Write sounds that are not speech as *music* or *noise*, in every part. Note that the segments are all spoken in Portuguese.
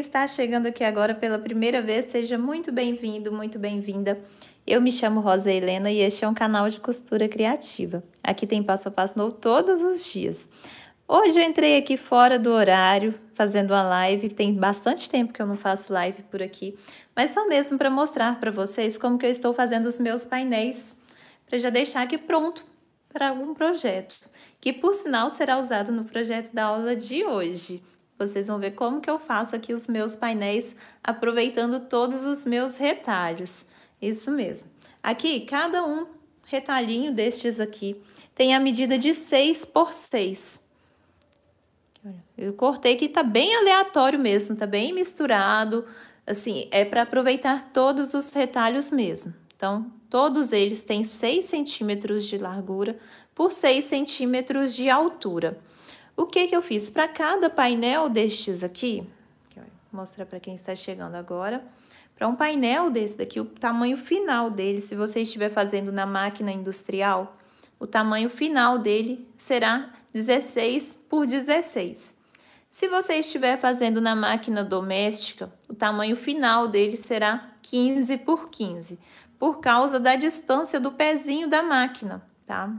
está chegando aqui agora pela primeira vez, seja muito bem-vindo, muito bem-vinda. Eu me chamo Rosa Helena e este é um canal de costura criativa. Aqui tem passo a passo novo todos os dias. Hoje eu entrei aqui fora do horário, fazendo uma live, tem bastante tempo que eu não faço live por aqui, mas só mesmo para mostrar para vocês como que eu estou fazendo os meus painéis, para já deixar aqui pronto para algum projeto, que por sinal será usado no projeto da aula de hoje. Vocês vão ver como que eu faço aqui os meus painéis aproveitando todos os meus retalhos. Isso mesmo. Aqui, cada um retalhinho destes aqui tem a medida de 6 por 6. Eu cortei que tá bem aleatório mesmo, tá bem misturado. Assim, é para aproveitar todos os retalhos mesmo. Então, todos eles têm 6 centímetros de largura por 6 centímetros de altura. O que, que eu fiz? Para cada painel destes aqui, vou mostrar para quem está chegando agora, para um painel desse daqui, o tamanho final dele, se você estiver fazendo na máquina industrial, o tamanho final dele será 16 por 16. Se você estiver fazendo na máquina doméstica, o tamanho final dele será 15 por 15, por causa da distância do pezinho da máquina tá?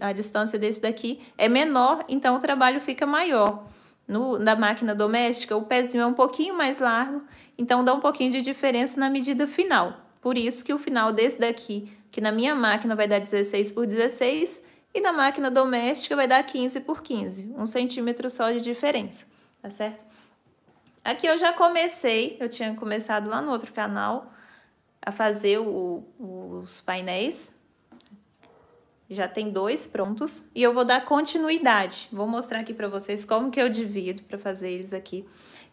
a distância desse daqui é menor, então o trabalho fica maior. No, na máquina doméstica, o pezinho é um pouquinho mais largo, então dá um pouquinho de diferença na medida final. Por isso que o final desse daqui, que na minha máquina vai dar 16 por 16, e na máquina doméstica vai dar 15 por 15, um centímetro só de diferença, tá certo? Aqui eu já comecei, eu tinha começado lá no outro canal a fazer o, os painéis, já tem dois prontos e eu vou dar continuidade. Vou mostrar aqui para vocês como que eu divido para fazer eles aqui.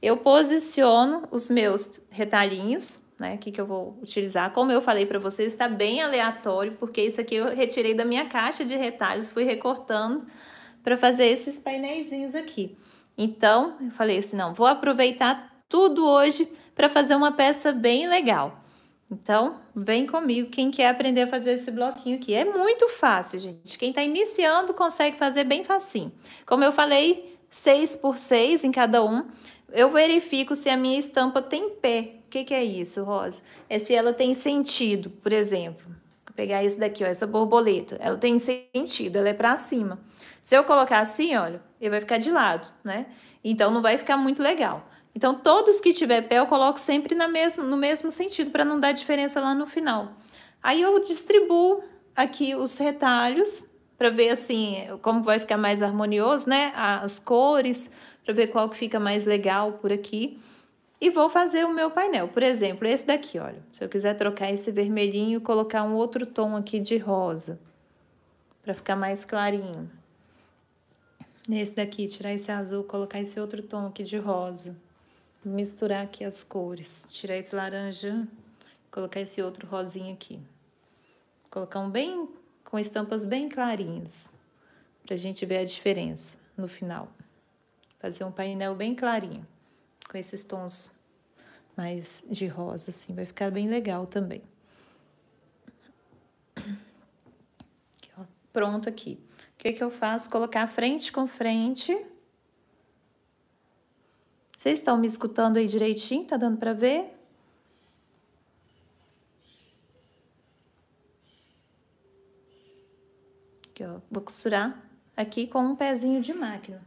Eu posiciono os meus retalhinhos, né, aqui que eu vou utilizar. Como eu falei para vocês, está bem aleatório, porque isso aqui eu retirei da minha caixa de retalhos, fui recortando para fazer esses painéis aqui. Então, eu falei assim, não, vou aproveitar tudo hoje para fazer uma peça bem legal. Então, vem comigo quem quer aprender a fazer esse bloquinho aqui. É muito fácil, gente. Quem está iniciando consegue fazer bem facinho. Como eu falei, seis por seis em cada um. Eu verifico se a minha estampa tem pé. O que, que é isso, Rosa? É se ela tem sentido, por exemplo. Vou pegar esse daqui, ó, essa borboleta. Ela tem sentido, ela é para cima. Se eu colocar assim, olha, ele vai ficar de lado, né? Então, não vai ficar muito legal. Então, todos que tiver pé, eu coloco sempre na mesmo, no mesmo sentido, para não dar diferença lá no final. Aí eu distribuo aqui os retalhos, para ver assim, como vai ficar mais harmonioso, né? As cores, para ver qual que fica mais legal por aqui. E vou fazer o meu painel. Por exemplo, esse daqui, olha. Se eu quiser trocar esse vermelhinho e colocar um outro tom aqui de rosa, para ficar mais clarinho. Nesse daqui, tirar esse azul, colocar esse outro tom aqui de rosa misturar aqui as cores. Tirar esse laranja, colocar esse outro rosinha aqui. colocar um bem com estampas bem clarinhas, pra gente ver a diferença no final. Fazer um painel bem clarinho, com esses tons mais de rosa, assim, vai ficar bem legal também. Aqui, Pronto aqui. O que, que eu faço? Colocar frente com frente vocês estão me escutando aí direitinho? Tá dando para ver? Aqui, ó. Vou costurar aqui com um pezinho de máquina.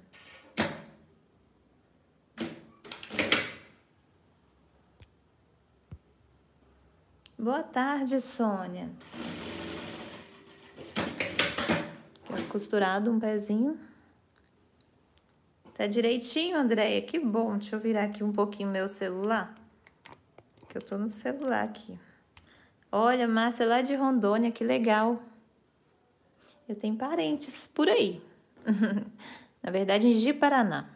Boa tarde, Sônia. costurado um pezinho. Tá direitinho, Andréia? Que bom. Deixa eu virar aqui um pouquinho meu celular. Que eu tô no celular aqui. Olha, Márcia, lá de Rondônia, que legal. Eu tenho parentes por aí. *laughs* Na verdade, em Paraná.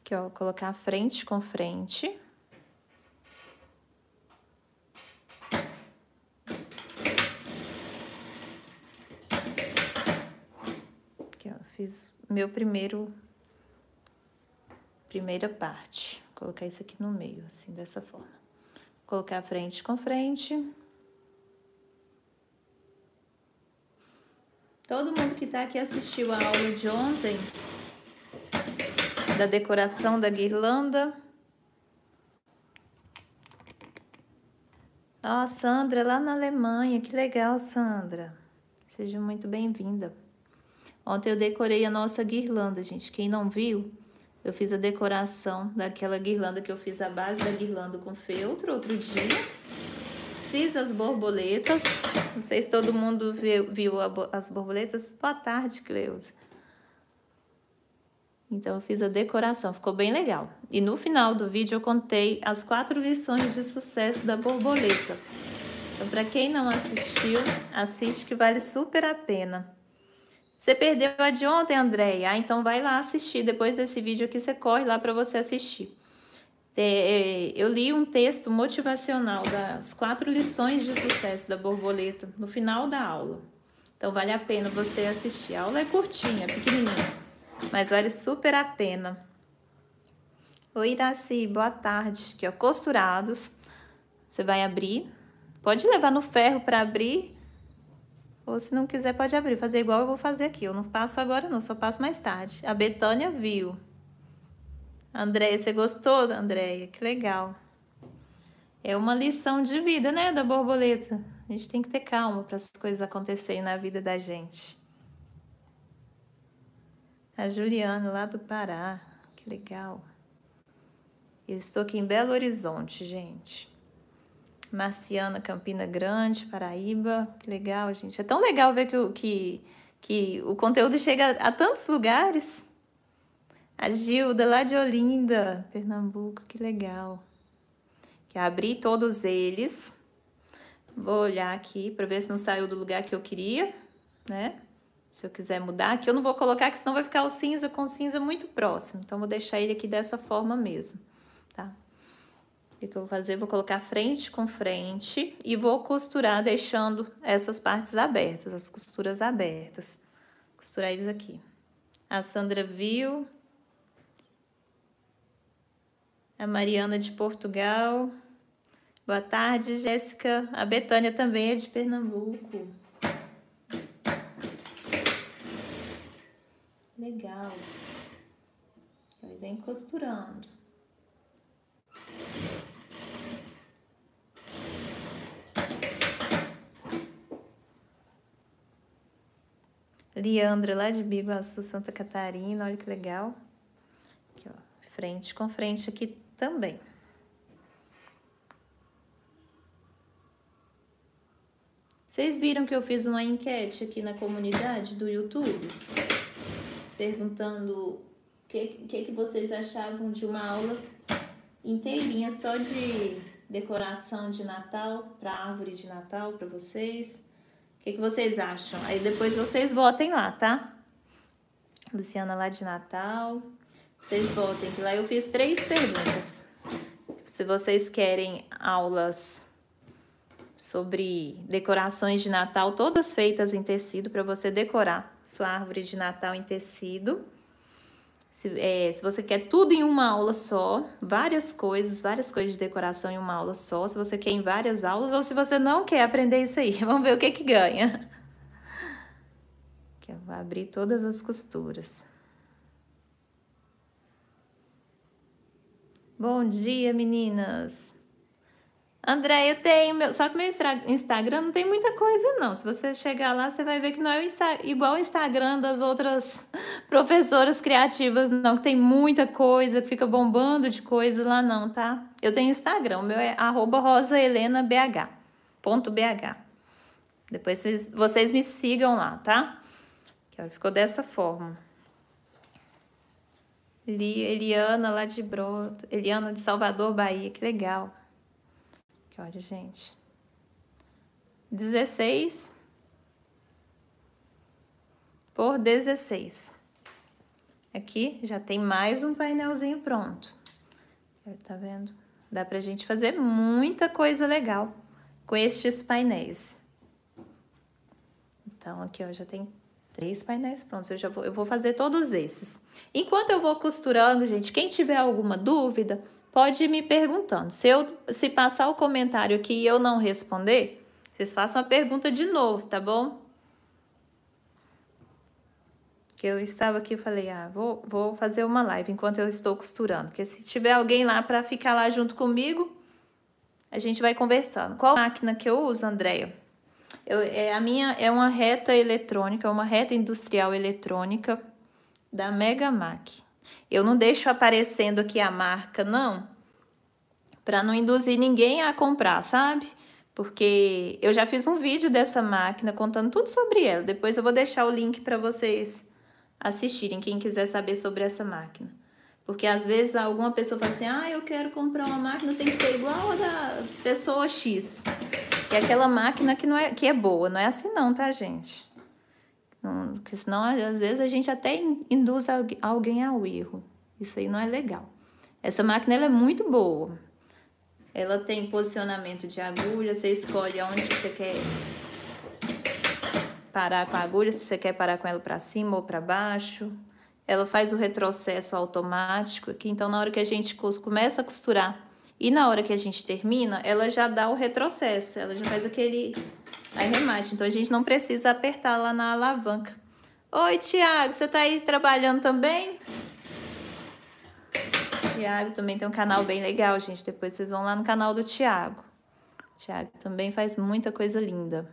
Aqui, ó, colocar frente com frente. Aqui, ó, fiz meu primeiro primeira parte. Vou colocar isso aqui no meio, assim, dessa forma. Vou colocar frente com frente. Todo mundo que tá aqui assistiu a aula de ontem da decoração da guirlanda. Ó, oh, Sandra, lá na Alemanha. Que legal, Sandra. Seja muito bem-vinda. Ontem eu decorei a nossa guirlanda, gente. Quem não viu, eu fiz a decoração daquela guirlanda que eu fiz a base da guirlanda com feltro outro dia. Fiz as borboletas. Não sei se todo mundo viu, viu as borboletas. Boa tarde, Cleusa. Então, eu fiz a decoração, ficou bem legal. E no final do vídeo, eu contei as quatro lições de sucesso da borboleta. Então, para quem não assistiu, assiste que vale super a pena. Você perdeu a de ontem, Andréia? Ah, então vai lá assistir. Depois desse vídeo aqui, você corre lá para você assistir. É, eu li um texto motivacional das quatro lições de sucesso da borboleta no final da aula. Então vale a pena você assistir. A aula é curtinha, pequenininha, mas vale super a pena. Oi, Iraci, boa tarde. Aqui, ó, costurados. Você vai abrir. Pode levar no ferro para abrir ou se não quiser, pode abrir. Fazer igual eu vou fazer aqui. Eu não passo agora, não. Só passo mais tarde. A Betânia viu. Andréia, você gostou, Andréia? Que legal. É uma lição de vida, né, da borboleta. A gente tem que ter calma para as coisas acontecerem na vida da gente. A Juliana, lá do Pará. Que legal. Eu estou aqui em Belo Horizonte, gente. Marciana, Campina Grande, Paraíba. Que legal, gente. É tão legal ver que o, que, que o conteúdo chega a tantos lugares. A Gilda, lá de Olinda, Pernambuco, que legal. Que abri todos eles. Vou olhar aqui para ver se não saiu do lugar que eu queria, né? Se eu quiser mudar aqui, eu não vou colocar, que senão vai ficar o cinza com o cinza muito próximo. Então, vou deixar ele aqui dessa forma mesmo que, que eu vou fazer? Vou colocar frente com frente e vou costurar deixando essas partes abertas, as costuras abertas. Costurar eles aqui. A Sandra viu. A Mariana de Portugal. Boa tarde, Jéssica. A Betânia também é de Pernambuco. Legal. Ele vem costurando. Leandro lá de Biguaçu, Santa Catarina, olha que legal. Aqui, ó, frente com frente aqui também. Vocês viram que eu fiz uma enquete aqui na comunidade do YouTube? Perguntando o que, que, que vocês achavam de uma aula inteirinha só de decoração de Natal, para árvore de Natal para vocês que, que vocês acham? Aí depois vocês votem lá, tá? Luciana lá de Natal. Vocês votem, que lá eu fiz três perguntas. Se vocês querem aulas sobre decorações de Natal, todas feitas em tecido, para você decorar sua árvore de Natal em tecido. Se, é, se você quer tudo em uma aula só, várias coisas, várias coisas de decoração em uma aula só, se você quer em várias aulas ou se você não quer aprender isso aí, *laughs* vamos ver o que que ganha. Que eu vou abrir todas as costuras. Bom dia, meninas! André, eu tenho meu. Só que meu Instagram não tem muita coisa, não. Se você chegar lá, você vai ver que não é igual o Instagram das outras *laughs* professoras criativas, não, que tem muita coisa, que fica bombando de coisa lá, não, tá? Eu tenho Instagram, o meu é rosahelenabh.bh. Depois vocês, vocês me sigam lá, tá? Que ficou dessa forma. Eliana lá de Broto. Eliana de Salvador, Bahia, que legal. Aqui, olha, gente. 16 por 16. Aqui já tem mais um painelzinho pronto. Tá vendo? Dá pra gente fazer muita coisa legal com estes painéis. Então, aqui ó, já tem três painéis prontos. Eu já vou, eu vou fazer todos esses. Enquanto eu vou costurando, gente, quem tiver alguma dúvida, pode ir me perguntando. Se, eu, se passar o comentário aqui e eu não responder, vocês façam a pergunta de novo, tá bom? Eu estava aqui e falei, ah, vou, vou fazer uma live enquanto eu estou costurando. Porque se tiver alguém lá para ficar lá junto comigo, a gente vai conversando. Qual máquina que eu uso, Andréia? Eu, é, a minha é uma reta eletrônica, uma reta industrial eletrônica da Mega Mac. Eu não deixo aparecendo aqui a marca, não, para não induzir ninguém a comprar, sabe? Porque eu já fiz um vídeo dessa máquina contando tudo sobre ela. Depois eu vou deixar o link para vocês assistirem, quem quiser saber sobre essa máquina. Porque às vezes alguma pessoa fala assim, ah, eu quero comprar uma máquina, tem que ser igual a da pessoa X. Que é aquela máquina que, não é, que é boa, não é assim não, tá, gente? Porque senão, às vezes, a gente até induz alguém ao erro. Isso aí não é legal. Essa máquina ela é muito boa. Ela tem posicionamento de agulha, você escolhe aonde você quer parar com a agulha, se você quer parar com ela para cima ou para baixo. Ela faz o retrocesso automático aqui, então na hora que a gente começa a costurar e na hora que a gente termina, ela já dá o retrocesso, ela já faz aquele Aí remate, então a gente não precisa apertar lá na alavanca. Oi, Tiago, você tá aí trabalhando também? Tiago também tem um canal bem legal, gente. Depois vocês vão lá no canal do Tiago. Tiago também faz muita coisa linda.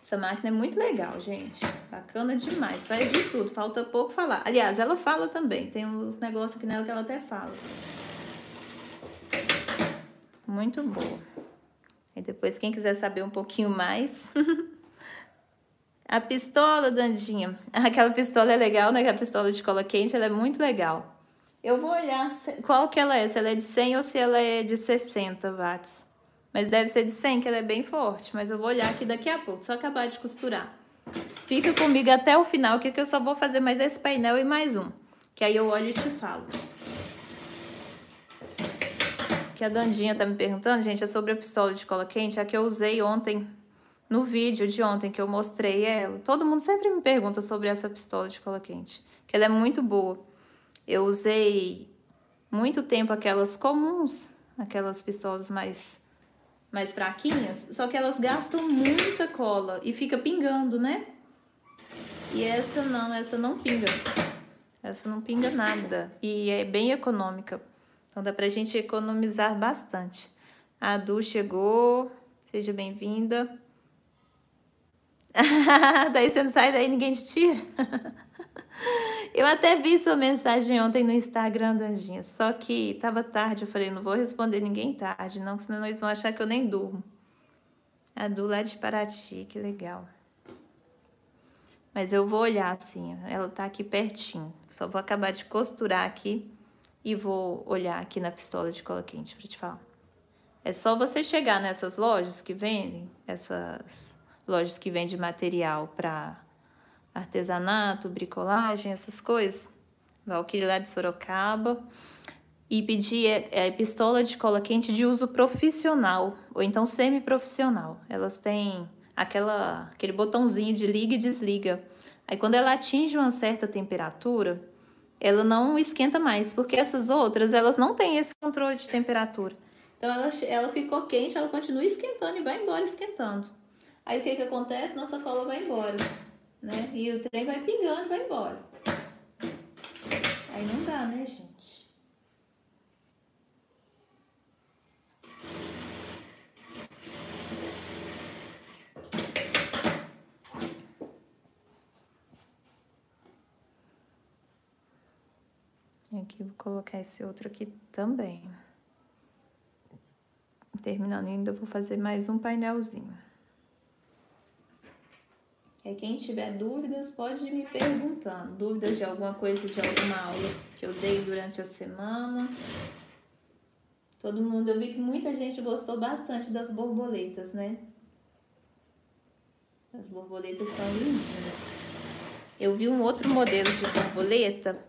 Essa máquina é muito legal, gente. Bacana demais. Faz de tudo. Falta pouco falar. Aliás, ela fala também. Tem uns negócios aqui nela que ela até fala. Muito boa depois, quem quiser saber um pouquinho mais. *laughs* a pistola, Dandinha. Aquela pistola é legal, né? Aquela pistola de cola quente, ela é muito legal. Eu vou olhar qual que ela é, se ela é de 100 ou se ela é de 60 watts. Mas deve ser de 100, que ela é bem forte. Mas eu vou olhar aqui daqui a pouco, só acabar de costurar. Fica comigo até o final, que é eu só vou fazer mais esse painel e mais um. Que aí eu olho e te falo que a Dandinha tá me perguntando, gente, é sobre a pistola de cola quente, é a que eu usei ontem, no vídeo de ontem que eu mostrei ela. Todo mundo sempre me pergunta sobre essa pistola de cola quente, que ela é muito boa. Eu usei muito tempo aquelas comuns, aquelas pistolas mais, mais fraquinhas, só que elas gastam muita cola e fica pingando, né? E essa não, essa não pinga. Essa não pinga nada e é bem econômica. Então dá pra gente economizar bastante. A Du chegou, seja bem-vinda. *laughs* daí você não sai, daí ninguém te tira. *laughs* eu até vi sua mensagem ontem no Instagram do Anjinha, só que tava tarde, eu falei, não vou responder ninguém tarde, não, senão eles vão achar que eu nem durmo. A Du lá de Paraty, que legal. Mas eu vou olhar assim, ela tá aqui pertinho. Só vou acabar de costurar aqui e vou olhar aqui na pistola de cola quente para te falar. É só você chegar nessas lojas que vendem, essas lojas que vendem material para artesanato, bricolagem, essas coisas. Valkyrie lá de Sorocaba e pedir a é, é, pistola de cola quente de uso profissional ou então semi-profissional. Elas têm aquela, aquele botãozinho de liga e desliga. Aí quando ela atinge uma certa temperatura, ela não esquenta mais, porque essas outras, elas não têm esse controle de temperatura. Então, ela, ela ficou quente, ela continua esquentando e vai embora esquentando. Aí, o que que acontece? Nossa cola vai embora, né? E o trem vai pingando e vai embora. Aí não dá, né, gente? aqui, vou colocar esse outro aqui também. Terminando ainda, vou fazer mais um painelzinho. E é, quem tiver dúvidas, pode me perguntando. Dúvidas de alguma coisa, de alguma aula que eu dei durante a semana. Todo mundo, eu vi que muita gente gostou bastante das borboletas, né? As borboletas são lindinhas. Eu vi um outro modelo de borboleta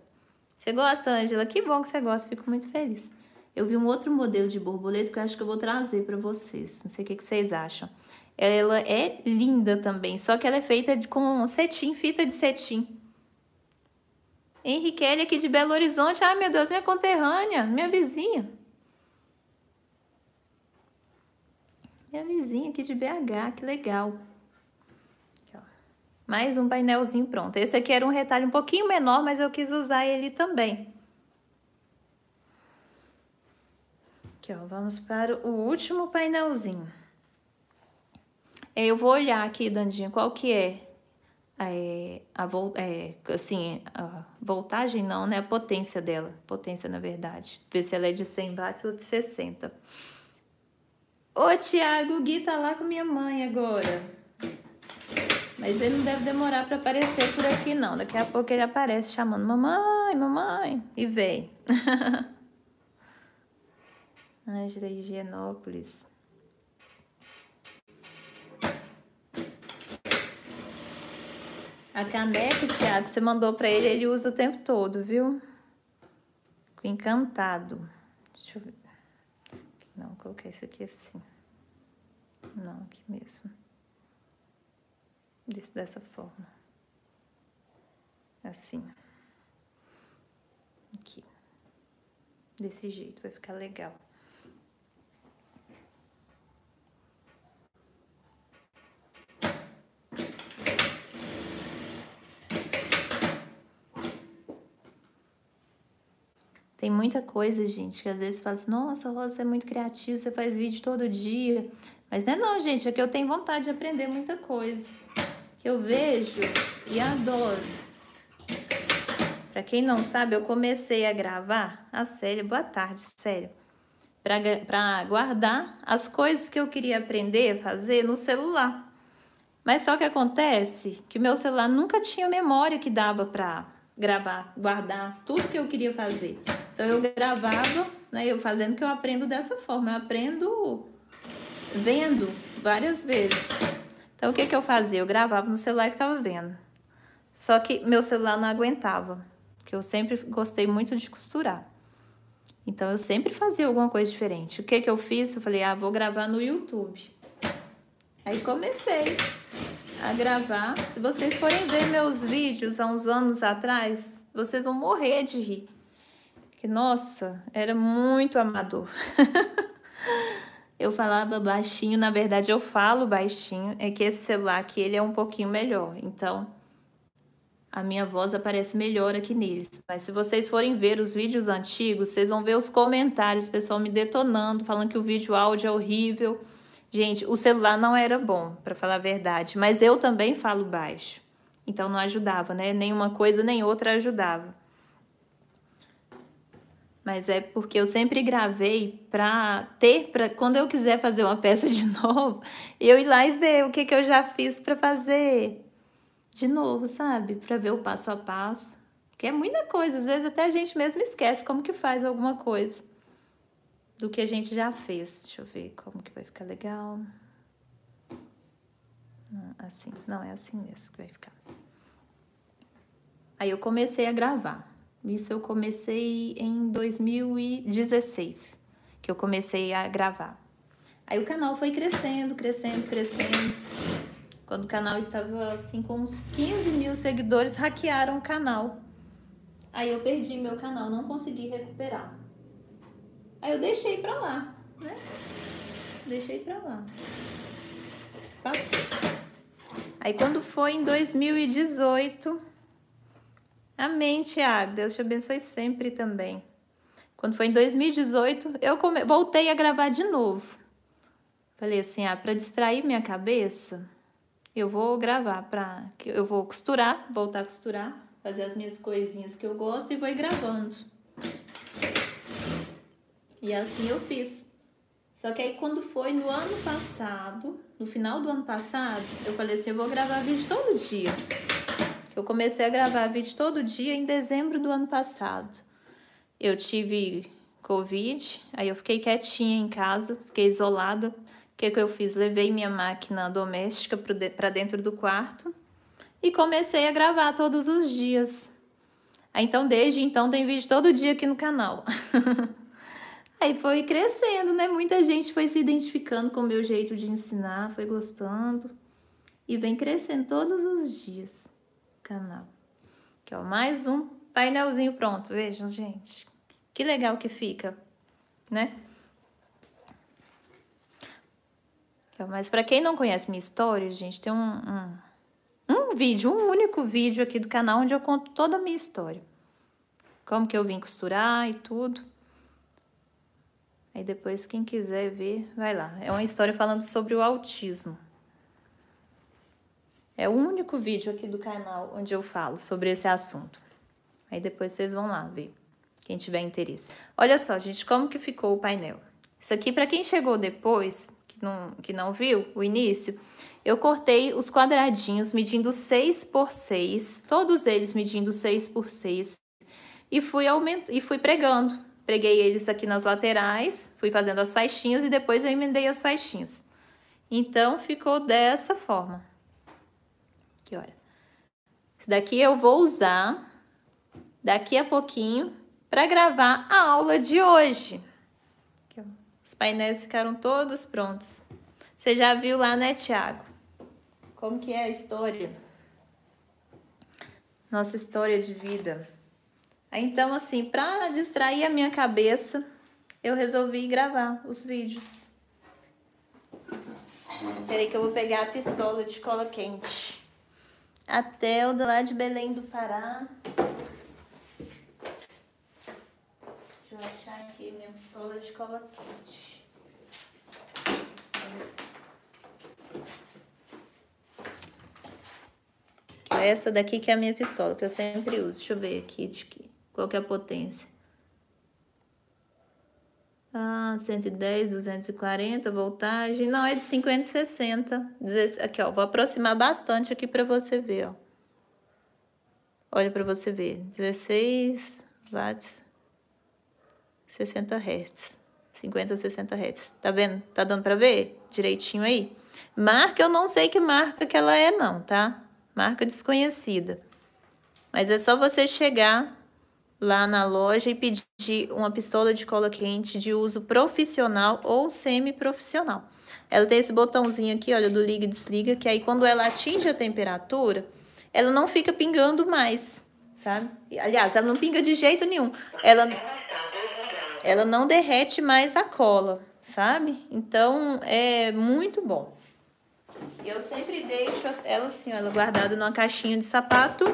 você gosta, Ângela? Que bom que você gosta, fico muito feliz. Eu vi um outro modelo de borboleta que eu acho que eu vou trazer para vocês. Não sei o que, que vocês acham. Ela é linda também, só que ela é feita de, com cetim, fita de cetim. Henriquele aqui de Belo Horizonte. Ai, meu Deus, minha conterrânea, minha vizinha. Minha vizinha aqui de BH, que legal. Mais um painelzinho pronto. Esse aqui era um retalho um pouquinho menor, mas eu quis usar ele também. Aqui, ó, vamos para o último painelzinho. Eu vou olhar aqui, Dandinha, qual que é, é a é, assim, a voltagem não, né? A potência dela, potência na verdade. Ver se ela é de 100 watts ou de 60. Ô, Tiago, o Gui tá lá com minha mãe agora. Mas ele não deve demorar para aparecer por aqui, não. Daqui a pouco ele aparece chamando mamãe, mamãe. E vem. *laughs* Ângela Higienópolis. A caneca, Thiago, você mandou para ele, ele usa o tempo todo, viu? Fico encantado. Deixa eu ver. Não, colocar isso aqui assim. Não, aqui mesmo dessa forma. Assim. Aqui. Desse jeito, vai ficar legal. Tem muita coisa, gente, que às vezes faz, assim, nossa, Rosa, você é muito criativa, você faz vídeo todo dia. Mas não é não, gente, é que eu tenho vontade de aprender muita coisa que eu vejo e adoro. Para quem não sabe, eu comecei a gravar a série Boa Tarde, sério. Para guardar as coisas que eu queria aprender a fazer no celular. Mas só que acontece que meu celular nunca tinha memória que dava para gravar, guardar tudo que eu queria fazer. Então eu gravava, né, eu fazendo que eu aprendo dessa forma, eu aprendo vendo várias vezes. Então, o que, que eu fazia? Eu gravava no celular e ficava vendo. Só que meu celular não aguentava, porque eu sempre gostei muito de costurar. Então, eu sempre fazia alguma coisa diferente. O que, que eu fiz? Eu falei, ah, vou gravar no YouTube. Aí comecei a gravar. Se vocês forem ver meus vídeos há uns anos atrás, vocês vão morrer de rir. porque nossa, era muito amador. *laughs* Eu falava baixinho, na verdade eu falo baixinho, é que esse celular aqui ele é um pouquinho melhor. Então, a minha voz aparece melhor aqui neles. Mas se vocês forem ver os vídeos antigos, vocês vão ver os comentários, o pessoal me detonando, falando que o vídeo áudio é horrível. Gente, o celular não era bom, para falar a verdade, mas eu também falo baixo. Então não ajudava, né? Nenhuma coisa nem outra ajudava mas é porque eu sempre gravei para ter, para quando eu quiser fazer uma peça de *laughs* novo, eu ir lá e ver o que, que eu já fiz para fazer de novo, sabe? Para ver o passo a passo, que é muita coisa, às vezes até a gente mesmo esquece como que faz alguma coisa do que a gente já fez. Deixa eu ver como que vai ficar legal. assim, não é assim mesmo que vai ficar. Aí eu comecei a gravar. Isso eu comecei em 2016, que eu comecei a gravar. Aí o canal foi crescendo, crescendo, crescendo. Quando o canal estava assim com uns 15 mil seguidores, hackearam o canal. Aí eu perdi meu canal, não consegui recuperar. Aí eu deixei pra lá, né? Deixei pra lá. Aí quando foi em 2018, Amém, Tiago. Deus te abençoe sempre também. Quando foi em 2018, eu come... voltei a gravar de novo. Falei assim, ah, para distrair minha cabeça, eu vou gravar para eu vou costurar, voltar a costurar, fazer as minhas coisinhas que eu gosto e vou ir gravando. E assim eu fiz. Só que aí quando foi no ano passado, no final do ano passado, eu falei assim, eu vou gravar vídeo todo dia. Eu comecei a gravar vídeo todo dia em dezembro do ano passado. Eu tive Covid, aí eu fiquei quietinha em casa, fiquei isolada. O que, que eu fiz? Levei minha máquina doméstica para dentro do quarto e comecei a gravar todos os dias. então, desde então, tem vídeo todo dia aqui no canal. *laughs* Aí foi crescendo, né? Muita gente foi se identificando com o meu jeito de ensinar, foi gostando. E vem crescendo todos os dias canal. Aqui, ó, é mais um painelzinho pronto. Vejam, gente. Que legal que fica, né? Aqui, é, ó, mas para quem não conhece minha história, gente, tem um, um, um vídeo, um único vídeo aqui do canal onde eu conto toda a minha história. Como que eu vim costurar e tudo. Aí depois, quem quiser ver, vai lá. É uma história falando sobre o autismo. É o único vídeo aqui do canal onde eu falo sobre esse assunto. Aí depois vocês vão lá ver, quem tiver interesse. Olha só, gente, como que ficou o painel. Isso aqui, para quem chegou depois, que não, que não viu o início, eu cortei os quadradinhos medindo 6 por 6, todos eles medindo 6 por 6, e fui, aument... e fui pregando. Preguei eles aqui nas laterais, fui fazendo as faixinhas e depois eu emendei as faixinhas. Então, ficou dessa forma olha. Isso daqui eu vou usar daqui a pouquinho para gravar a aula de hoje. Os painéis ficaram todos prontos. Você já viu lá, né, Tiago? Como que é a história? Nossa história de vida. Então, assim, para distrair a minha cabeça, eu resolvi gravar os vídeos. Peraí que eu vou pegar a pistola de cola quente. A Teuda, lá de Belém do Pará. Deixa eu achar aqui minha pistola de cola quente. É essa daqui que é a minha pistola, que eu sempre uso. Deixa eu ver aqui de que, qual que é a potência. Ah, 110, 240, voltagem. Não, é de 50 e 60. Aqui, ó, vou aproximar bastante aqui para você ver, ó. Olha para você ver. 16 watts, 60 hertz. 50, 60 hertz. Tá vendo? Tá dando para ver direitinho aí? Marca, eu não sei que marca que ela é não, tá? Marca desconhecida. Mas é só você chegar lá na loja e pedir uma pistola de cola quente de uso profissional ou semi-profissional. Ela tem esse botãozinho aqui, olha, do liga e desliga, que aí quando ela atinge a temperatura, ela não fica pingando mais, sabe? Aliás, ela não pinga de jeito nenhum. Ela, ela não derrete mais a cola, sabe? Então, é muito bom. Eu sempre deixo ela assim, ela guardada numa caixinha de sapato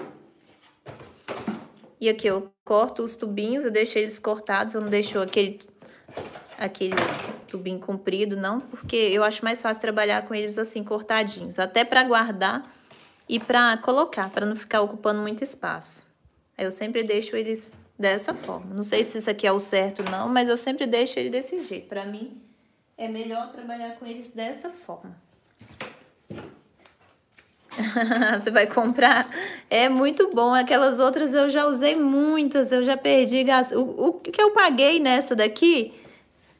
e aqui eu corto os tubinhos, eu deixei eles cortados, eu não deixo aquele, aquele tubinho comprido, não, porque eu acho mais fácil trabalhar com eles assim, cortadinhos, até para guardar e para colocar, para não ficar ocupando muito espaço. Aí eu sempre deixo eles dessa forma. Não sei se isso aqui é o certo não, mas eu sempre deixo ele desse jeito. Para mim é melhor trabalhar com eles dessa forma. *laughs* você vai comprar. É muito bom. Aquelas outras eu já usei muitas, eu já perdi. gas. O, o que eu paguei nessa daqui,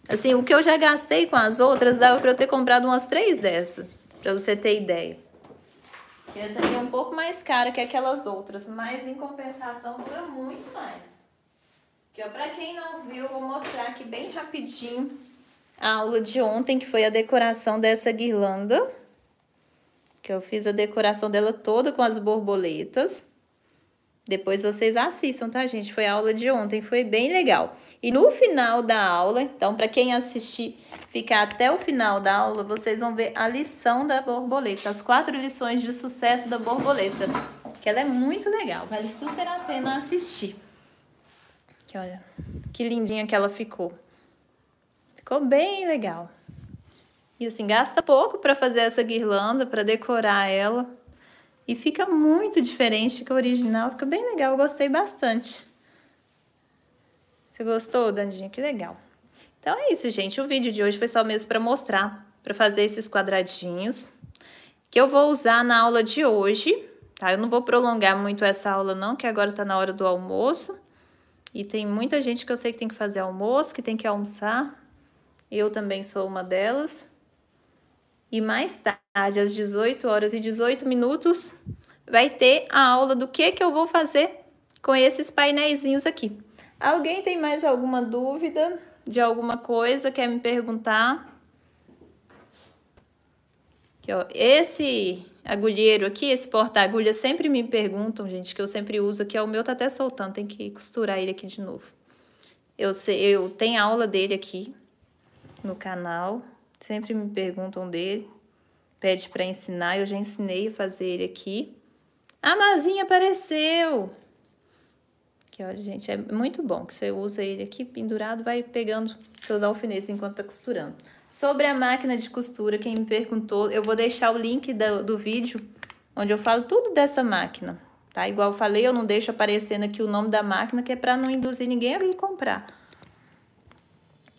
assim, o que eu já gastei com as outras, dava para eu ter comprado umas três dessas, para você ter ideia. essa aqui é um pouco mais cara que aquelas outras, mas em compensação dura muito mais. Que ó, pra quem não viu, vou mostrar aqui bem rapidinho a aula de ontem, que foi a decoração dessa guirlanda que eu fiz a decoração dela toda com as borboletas. Depois vocês assistam, tá, gente? Foi a aula de ontem, foi bem legal. E no final da aula, então, para quem assistir, ficar até o final da aula, vocês vão ver a lição da borboleta, as quatro lições de sucesso da borboleta, que ela é muito legal, vale super a pena assistir. olha, que lindinha que ela ficou. Ficou bem legal. E assim, gasta pouco para fazer essa guirlanda, para decorar ela. E fica muito diferente, que a original, fica bem legal, eu gostei bastante. Você gostou, Dandinha? Que legal. Então é isso, gente. O vídeo de hoje foi só mesmo para mostrar, para fazer esses quadradinhos, que eu vou usar na aula de hoje, tá? Eu não vou prolongar muito essa aula não, que agora tá na hora do almoço. E tem muita gente que eu sei que tem que fazer almoço, que tem que almoçar. Eu também sou uma delas. E mais tarde, às 18 horas e 18 minutos, vai ter a aula do que, que eu vou fazer com esses painéis aqui. Alguém tem mais alguma dúvida de alguma coisa? Quer me perguntar? Aqui, ó, esse agulheiro aqui, esse porta-agulha, sempre me perguntam, gente, que eu sempre uso aqui. Ó, é o meu tá até soltando, tem que costurar ele aqui de novo. Eu, sei, eu tenho aula dele aqui no canal. Sempre me perguntam dele. Pede para ensinar, eu já ensinei a fazer ele aqui. A nozinha apareceu! Que olha, gente, é muito bom que você usa ele aqui pendurado, vai pegando seus alfinetes enquanto tá costurando. Sobre a máquina de costura, quem me perguntou, eu vou deixar o link do, do vídeo onde eu falo tudo dessa máquina, tá? Igual eu falei, eu não deixo aparecendo aqui o nome da máquina, que é para não induzir ninguém a vir comprar.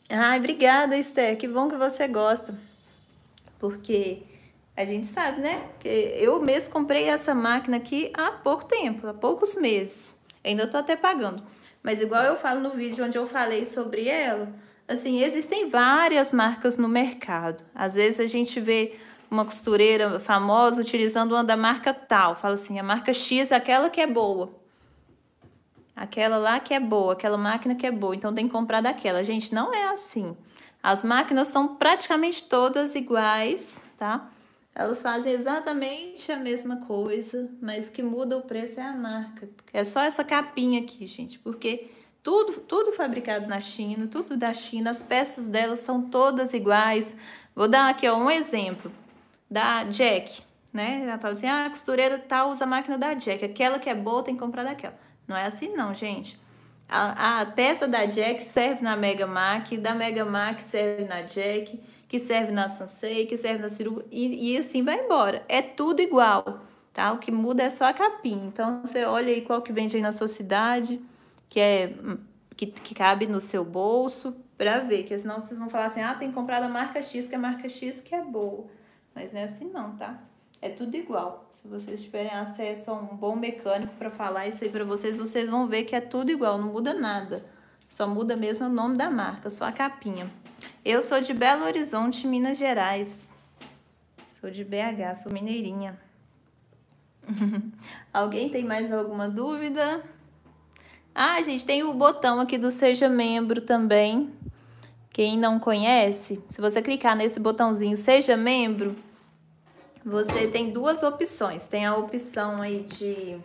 Ai, obrigada, Esther. Que bom que você gosta. Porque a gente sabe, né? Que eu mesmo comprei essa máquina aqui há pouco tempo, há poucos meses. Ainda tô até pagando. Mas igual eu falo no vídeo onde eu falei sobre ela, assim, existem várias marcas no mercado. Às vezes a gente vê uma costureira famosa utilizando uma da marca tal, fala assim, a marca X é aquela que é boa. Aquela lá que é boa, aquela máquina que é boa, então tem que comprar daquela. Gente, não é assim. As máquinas são praticamente todas iguais, tá? Elas fazem exatamente a mesma coisa, mas o que muda o preço é a marca. É só essa capinha aqui, gente, porque tudo, tudo fabricado na China, tudo da China, as peças delas são todas iguais. Vou dar aqui ó, um exemplo da Jack, né? Ela fala assim: ah, a costureira tal usa a máquina da Jack, aquela que é boa tem que comprar daquela. Não é assim não, gente. A, a peça da Jack serve na Mega Mac, da Mega Mac serve na Jack, que serve na Sansei, que serve na Ciru, e, e assim vai embora. É tudo igual, tá? O que muda é só a capinha. Então, você olha aí qual que vende aí na sua cidade, que é que, que cabe no seu bolso, para ver, que senão vocês vão falar assim, ah, tem comprado a marca X, que a marca X que é boa. Mas não é assim não, tá? É tudo igual. Se vocês tiverem acesso a um bom mecânico para falar isso aí para vocês, vocês vão ver que é tudo igual, não muda nada. Só muda mesmo o nome da marca, só a capinha. Eu sou de Belo Horizonte, Minas Gerais. Sou de BH, sou mineirinha. *laughs* Alguém tem mais alguma dúvida? Ah, gente, tem o botão aqui do Seja Membro também. Quem não conhece, se você clicar nesse botãozinho Seja Membro, você tem duas opções. Tem a opção aí de,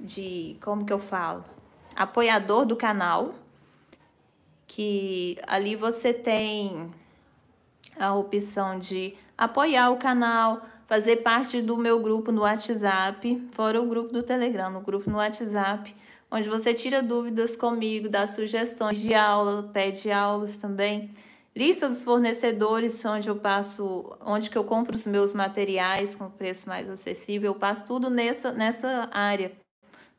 de como que eu falo? Apoiador do canal, que ali você tem a opção de apoiar o canal, fazer parte do meu grupo no WhatsApp, fora o grupo do Telegram, o grupo no WhatsApp, onde você tira dúvidas comigo, dá sugestões de aula, pede aulas também. Lista dos fornecedores, onde eu passo, onde que eu compro os meus materiais com preço mais acessível, eu passo tudo nessa, nessa área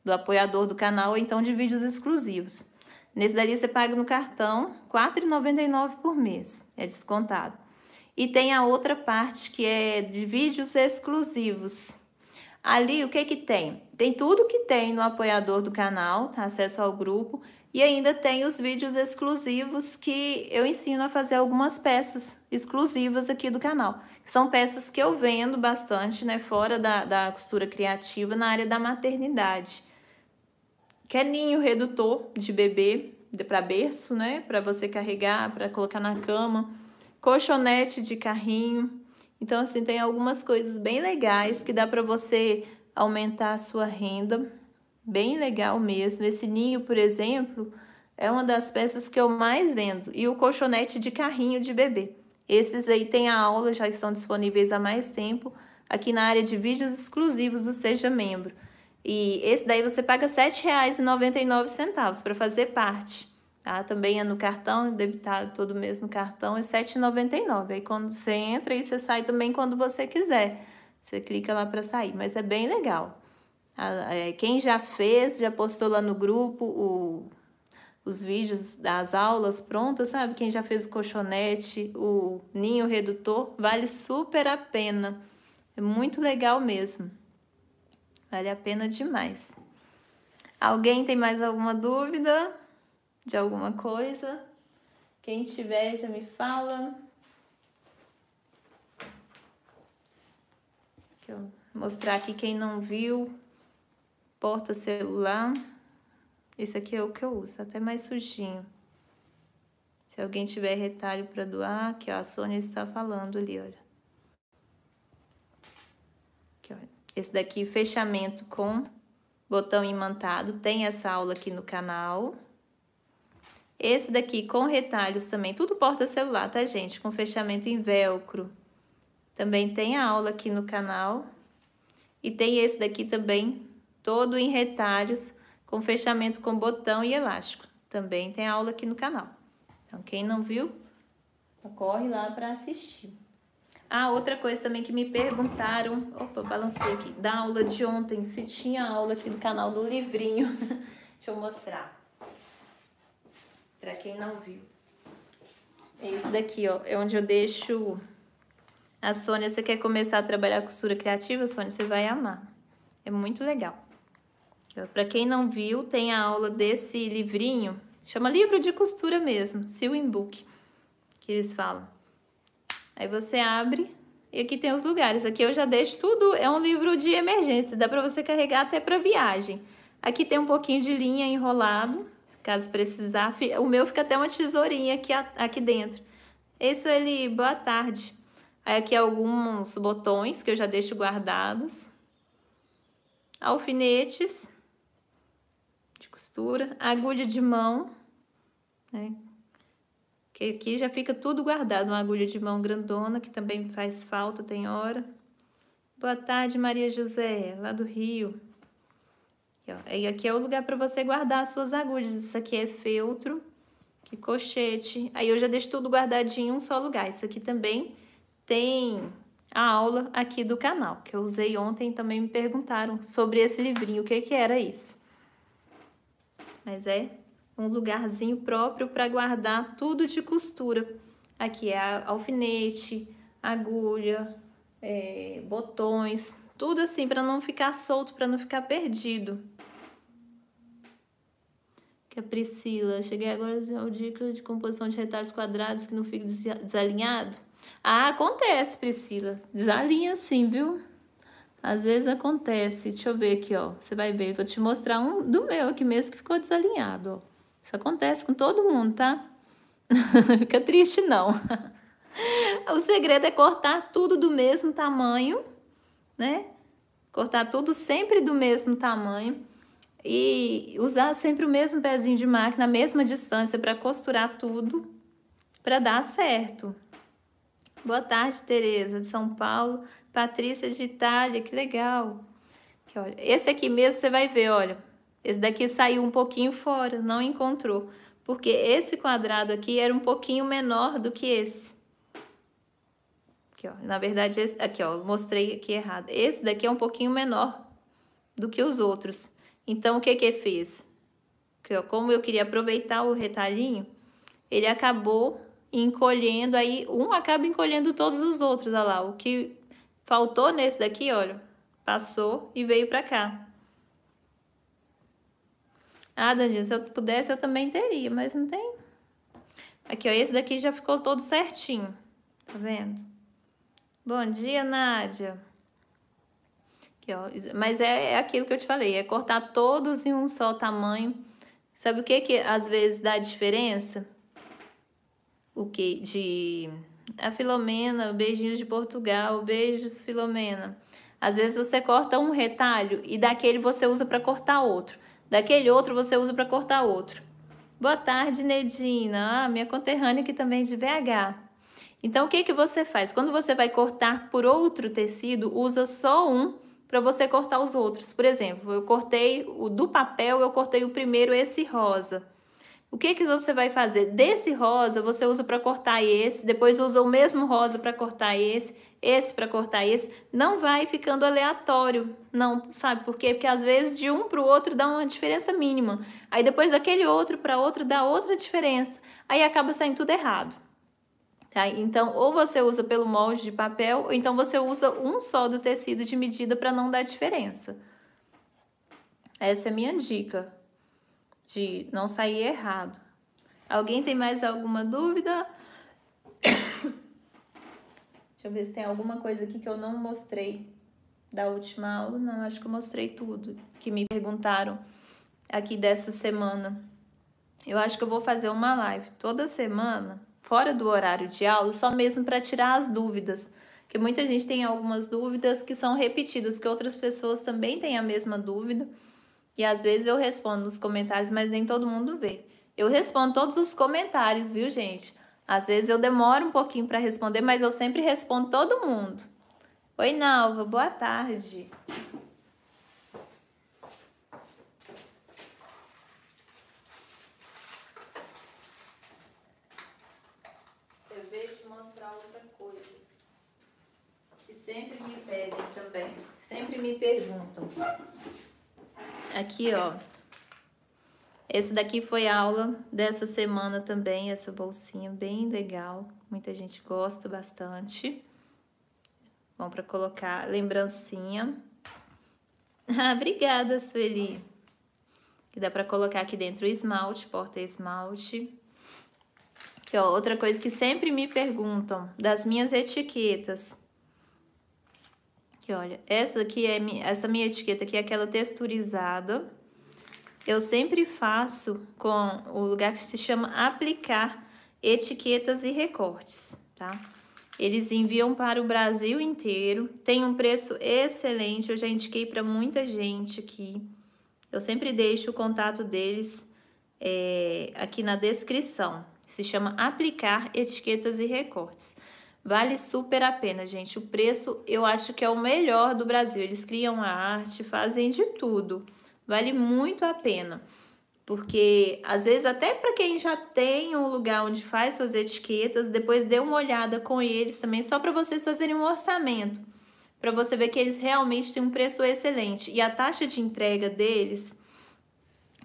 do apoiador do canal, ou então de vídeos exclusivos. Nesse dali você paga no cartão R$ 4,99 por mês, é descontado. E tem a outra parte que é de vídeos exclusivos. Ali o que que tem? Tem tudo que tem no apoiador do canal, tá? acesso ao grupo e ainda tem os vídeos exclusivos que eu ensino a fazer algumas peças exclusivas aqui do canal. São peças que eu vendo bastante, né? Fora da, da costura criativa, na área da maternidade. Que é ninho redutor de bebê para berço, né? Para você carregar, para colocar na cama. Colchonete de carrinho. Então, assim, tem algumas coisas bem legais que dá para você aumentar a sua renda bem legal mesmo. Esse ninho, por exemplo, é uma das peças que eu mais vendo. E o colchonete de carrinho de bebê. Esses aí tem a aula, já estão disponíveis há mais tempo, aqui na área de vídeos exclusivos do Seja Membro. E esse daí você paga R$ 7,99 para fazer parte. Tá? Também é no cartão, debitado todo mês no cartão, é R$ 7,99. Aí quando você entra, aí você sai também quando você quiser. Você clica lá para sair, mas é bem legal. É, quem já fez, já postou lá no grupo o, os vídeos das aulas prontas, sabe? Quem já fez o colchonete, o ninho redutor, vale super a pena. É muito legal mesmo. Vale a pena demais. Alguém tem mais alguma dúvida de alguma coisa? Quem tiver, já me fala. Vou mostrar aqui quem não viu porta celular. isso aqui é o que eu uso, até mais sujinho. Se alguém tiver retalho para doar, aqui ó, a Sônia está falando ali, olha. Aqui, olha. Esse daqui, fechamento com botão imantado, tem essa aula aqui no canal. Esse daqui com retalhos também, tudo porta celular, tá, gente? Com fechamento em velcro. Também tem a aula aqui no canal. E tem esse daqui também todo em retalhos, com fechamento com botão e elástico. Também tem aula aqui no canal. Então, quem não viu, corre lá para assistir. Ah, outra coisa também que me perguntaram, opa, balancei aqui, da aula de ontem, se tinha aula aqui no canal do livrinho. *laughs* Deixa eu mostrar. Para quem não viu. É isso daqui, ó, é onde eu deixo a Sônia, você quer começar a trabalhar costura criativa, Sônia? Você vai amar. É muito legal. Para quem não viu, tem a aula desse livrinho, chama livro de costura mesmo, sewing book, que eles falam. Aí você abre e aqui tem os lugares. Aqui eu já deixo tudo, é um livro de emergência, dá para você carregar até para viagem. Aqui tem um pouquinho de linha enrolado, caso precisar. O meu fica até uma tesourinha aqui, aqui dentro. Esse é ele, boa tarde. Aí aqui alguns botões que eu já deixo guardados. Alfinetes costura, agulha de mão, né? Que aqui já fica tudo guardado, uma agulha de mão grandona, que também faz falta, tem hora. Boa tarde, Maria José, lá do Rio. E aqui é o lugar para você guardar as suas agulhas. Isso aqui é feltro, que cochete. Aí eu já deixo tudo guardadinho em um só lugar. Isso aqui também tem a aula aqui do canal, que eu usei ontem também me perguntaram sobre esse livrinho, o que, que era isso mas é um lugarzinho próprio para guardar tudo de costura. Aqui é alfinete, agulha, é, botões, tudo assim para não ficar solto, para não ficar perdido. Que é Priscila, cheguei agora ao é dica de composição de retalhos quadrados que não fica desalinhado. Ah, acontece, Priscila. Desalinha sim, viu? Às vezes acontece, deixa eu ver aqui, ó. Você vai ver, vou te mostrar um do meu aqui mesmo que ficou desalinhado, ó. Isso acontece com todo mundo, tá? *laughs* Fica triste não. *laughs* o segredo é cortar tudo do mesmo tamanho, né? Cortar tudo sempre do mesmo tamanho e usar sempre o mesmo pezinho de máquina, a mesma distância para costurar tudo, para dar certo. Boa tarde, Tereza de São Paulo. Patrícia de Itália, que legal. Esse aqui mesmo você vai ver, olha. Esse daqui saiu um pouquinho fora, não encontrou. Porque esse quadrado aqui era um pouquinho menor do que esse. Aqui, ó. Na verdade, esse, aqui, ó. Mostrei aqui errado. Esse daqui é um pouquinho menor do que os outros. Então, o que que fez? Aqui, ó. Como eu queria aproveitar o retalhinho, ele acabou encolhendo. Aí, um acaba encolhendo todos os outros, olha lá. O que Faltou nesse daqui, olha. Passou e veio pra cá. Ah, Dandinha, se eu pudesse, eu também teria, mas não tem. Aqui, ó, esse daqui já ficou todo certinho. Tá vendo? Bom dia, Nádia. Aqui, ó, mas é, é aquilo que eu te falei, é cortar todos em um só tamanho. Sabe o que que às vezes dá diferença? O que de a Filomena, beijinhos de Portugal, beijos, Filomena. Às vezes você corta um retalho e daquele você usa para cortar outro. Daquele outro você usa para cortar outro. Boa tarde, Nedina. Ah, minha conterrânea aqui também de BH. Então, o que, que você faz? Quando você vai cortar por outro tecido, usa só um para você cortar os outros. Por exemplo, eu cortei o do papel, eu cortei o primeiro esse rosa. O que que você vai fazer? Desse rosa você usa para cortar esse, depois usa o mesmo rosa para cortar esse, esse para cortar esse. Não vai ficando aleatório, não, sabe por quê? Porque às vezes de um para o outro dá uma diferença mínima. Aí depois daquele outro para outro dá outra diferença. Aí acaba saindo tudo errado. Tá? Então, ou você usa pelo molde de papel, ou então você usa um só do tecido de medida para não dar diferença. Essa é a minha dica de não sair errado. Alguém tem mais alguma dúvida? *coughs* Deixa eu ver se tem alguma coisa aqui que eu não mostrei da última aula. Não, acho que eu mostrei tudo que me perguntaram aqui dessa semana. Eu acho que eu vou fazer uma live toda semana, fora do horário de aula, só mesmo para tirar as dúvidas. Porque muita gente tem algumas dúvidas que são repetidas, que outras pessoas também têm a mesma dúvida. E às vezes eu respondo nos comentários, mas nem todo mundo vê. Eu respondo todos os comentários, viu, gente? Às vezes eu demoro um pouquinho para responder, mas eu sempre respondo todo mundo. Oi, Nalva, boa tarde. Eu vejo mostrar outra coisa. E sempre me pedem também, sempre me perguntam. Aqui, ó. Esse daqui foi a aula dessa semana também, essa bolsinha bem legal. Muita gente gosta bastante. Bom para colocar lembrancinha. *laughs* Ah, obrigada, Sueli. Que dá para colocar aqui dentro o esmalte, porta-esmalte. Outra coisa que sempre me perguntam das minhas etiquetas. E olha, essa aqui é essa minha etiqueta aqui é aquela texturizada. Eu sempre faço com o lugar que se chama aplicar etiquetas e recortes, tá? Eles enviam para o Brasil inteiro, tem um preço excelente, eu já indiquei para muita gente aqui. Eu sempre deixo o contato deles é, aqui na descrição. Se chama Aplicar Etiquetas e Recortes. Vale super a pena, gente. O preço eu acho que é o melhor do Brasil. Eles criam a arte, fazem de tudo. Vale muito a pena. Porque às vezes até para quem já tem um lugar onde faz suas etiquetas, depois dê uma olhada com eles também só para vocês fazerem um orçamento, para você ver que eles realmente têm um preço excelente e a taxa de entrega deles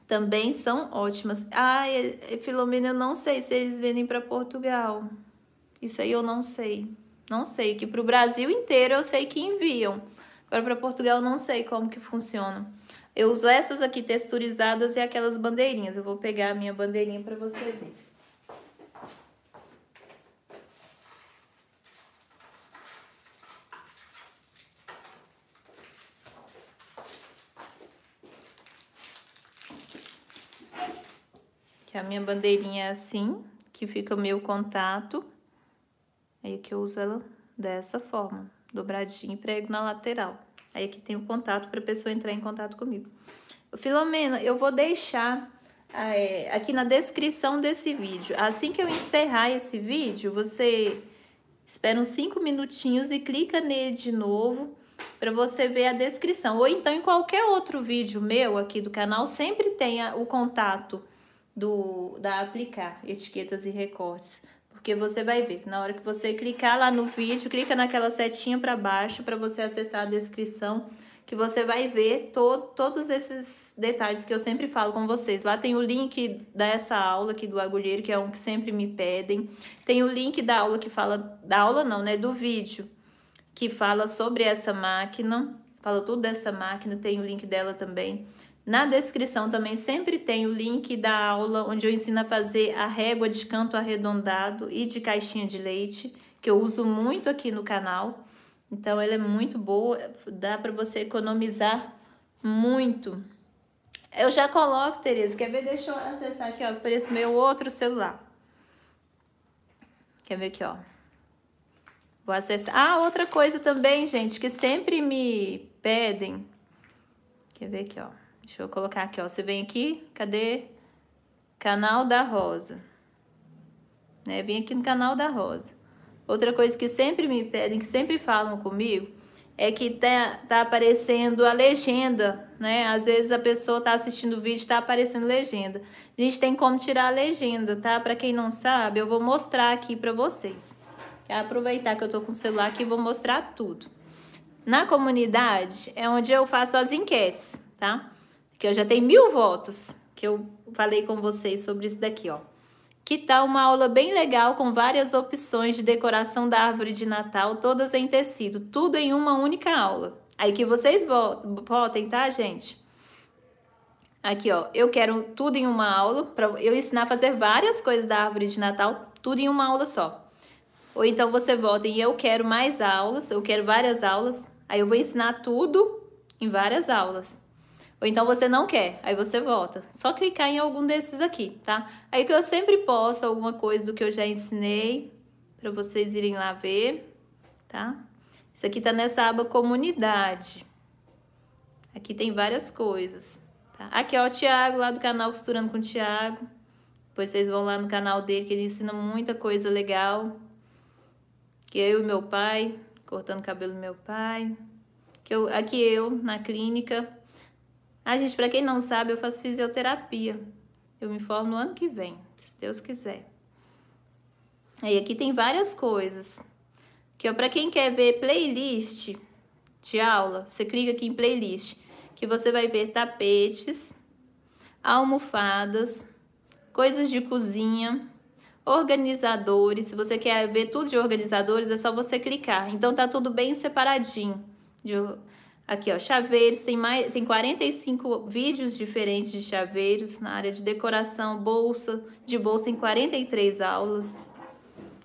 também são ótimas. Ah, Filomena, eu não sei se eles vendem para Portugal. Isso aí eu não sei. Não sei, que para o Brasil inteiro eu sei que enviam. Agora para Portugal eu não sei como que funciona. Eu uso essas aqui texturizadas e aquelas bandeirinhas. Eu vou pegar a minha bandeirinha para você ver. Que a minha bandeirinha é assim, que fica o meu contato. Aí que eu uso ela dessa forma, dobradinho e prego na lateral. Aí aqui tem o contato para a pessoa entrar em contato comigo. Filomena, eu vou deixar é, aqui na descrição desse vídeo. Assim que eu encerrar esse vídeo, você espera uns 5 minutinhos e clica nele de novo para você ver a descrição. Ou então em qualquer outro vídeo meu aqui do canal, sempre tem o contato do, da Aplicar Etiquetas e Recortes. Porque você vai ver que na hora que você clicar lá no vídeo, clica naquela setinha para baixo para você acessar a descrição, que você vai ver to todos esses detalhes que eu sempre falo com vocês. Lá tem o link dessa aula aqui do agulheiro, que é um que sempre me pedem. Tem o link da aula que fala... Da aula não, né? Do vídeo, que fala sobre essa máquina. Fala tudo dessa máquina, tem o link dela também. Na descrição também sempre tem o link da aula onde eu ensino a fazer a régua de canto arredondado e de caixinha de leite, que eu uso muito aqui no canal. Então ela é muito boa, dá para você economizar muito. Eu já coloco, Tereza, quer ver? Deixa eu acessar aqui, ó, por esse meu outro celular. Quer ver aqui, ó. Vou acessar. Ah, outra coisa também, gente, que sempre me pedem. Quer ver aqui, ó. Deixa eu colocar aqui, ó. Você vem aqui, cadê? Canal da Rosa. Né? Vim aqui no Canal da Rosa. Outra coisa que sempre me pedem, que sempre falam comigo, é que tá, tá aparecendo a legenda, né? Às vezes a pessoa tá assistindo o vídeo, tá aparecendo legenda. A gente tem como tirar a legenda, tá? Para quem não sabe, eu vou mostrar aqui para vocês. Quero aproveitar que eu tô com o celular aqui e vou mostrar tudo. Na comunidade é onde eu faço as enquetes, tá? que eu já tenho mil votos, que eu falei com vocês sobre isso daqui, ó. Que tal uma aula bem legal com várias opções de decoração da árvore de Natal, todas em tecido, tudo em uma única aula. Aí que vocês votem, tá, gente? Aqui, ó, eu quero tudo em uma aula, para eu ensinar a fazer várias coisas da árvore de Natal, tudo em uma aula só. Ou então você vota em eu quero mais aulas, eu quero várias aulas, aí eu vou ensinar tudo em várias aulas. Ou então você não quer, aí você volta. Só clicar em algum desses aqui, tá? Aí que eu sempre posto alguma coisa do que eu já ensinei, para vocês irem lá ver, tá? Isso aqui tá nessa aba comunidade. Aqui tem várias coisas, tá? Aqui, ó, o Tiago, lá do canal Costurando com o Tiago. Depois vocês vão lá no canal dele, que ele ensina muita coisa legal. Que eu e meu pai, cortando o cabelo do meu pai. Que eu, aqui eu, na clínica, ah, gente, para quem não sabe, eu faço fisioterapia. Eu me formo no ano que vem, se Deus quiser. Aí aqui tem várias coisas. Que para quem quer ver playlist de aula, você clica aqui em playlist, que você vai ver tapetes, almofadas, coisas de cozinha, organizadores. Se você quer ver tudo de organizadores, é só você clicar. Então tá tudo bem separadinho. De Aqui, ó, chaveiros, tem, mais, tem 45 vídeos diferentes de chaveiros. Na área de decoração, bolsa, de bolsa tem 43 aulas.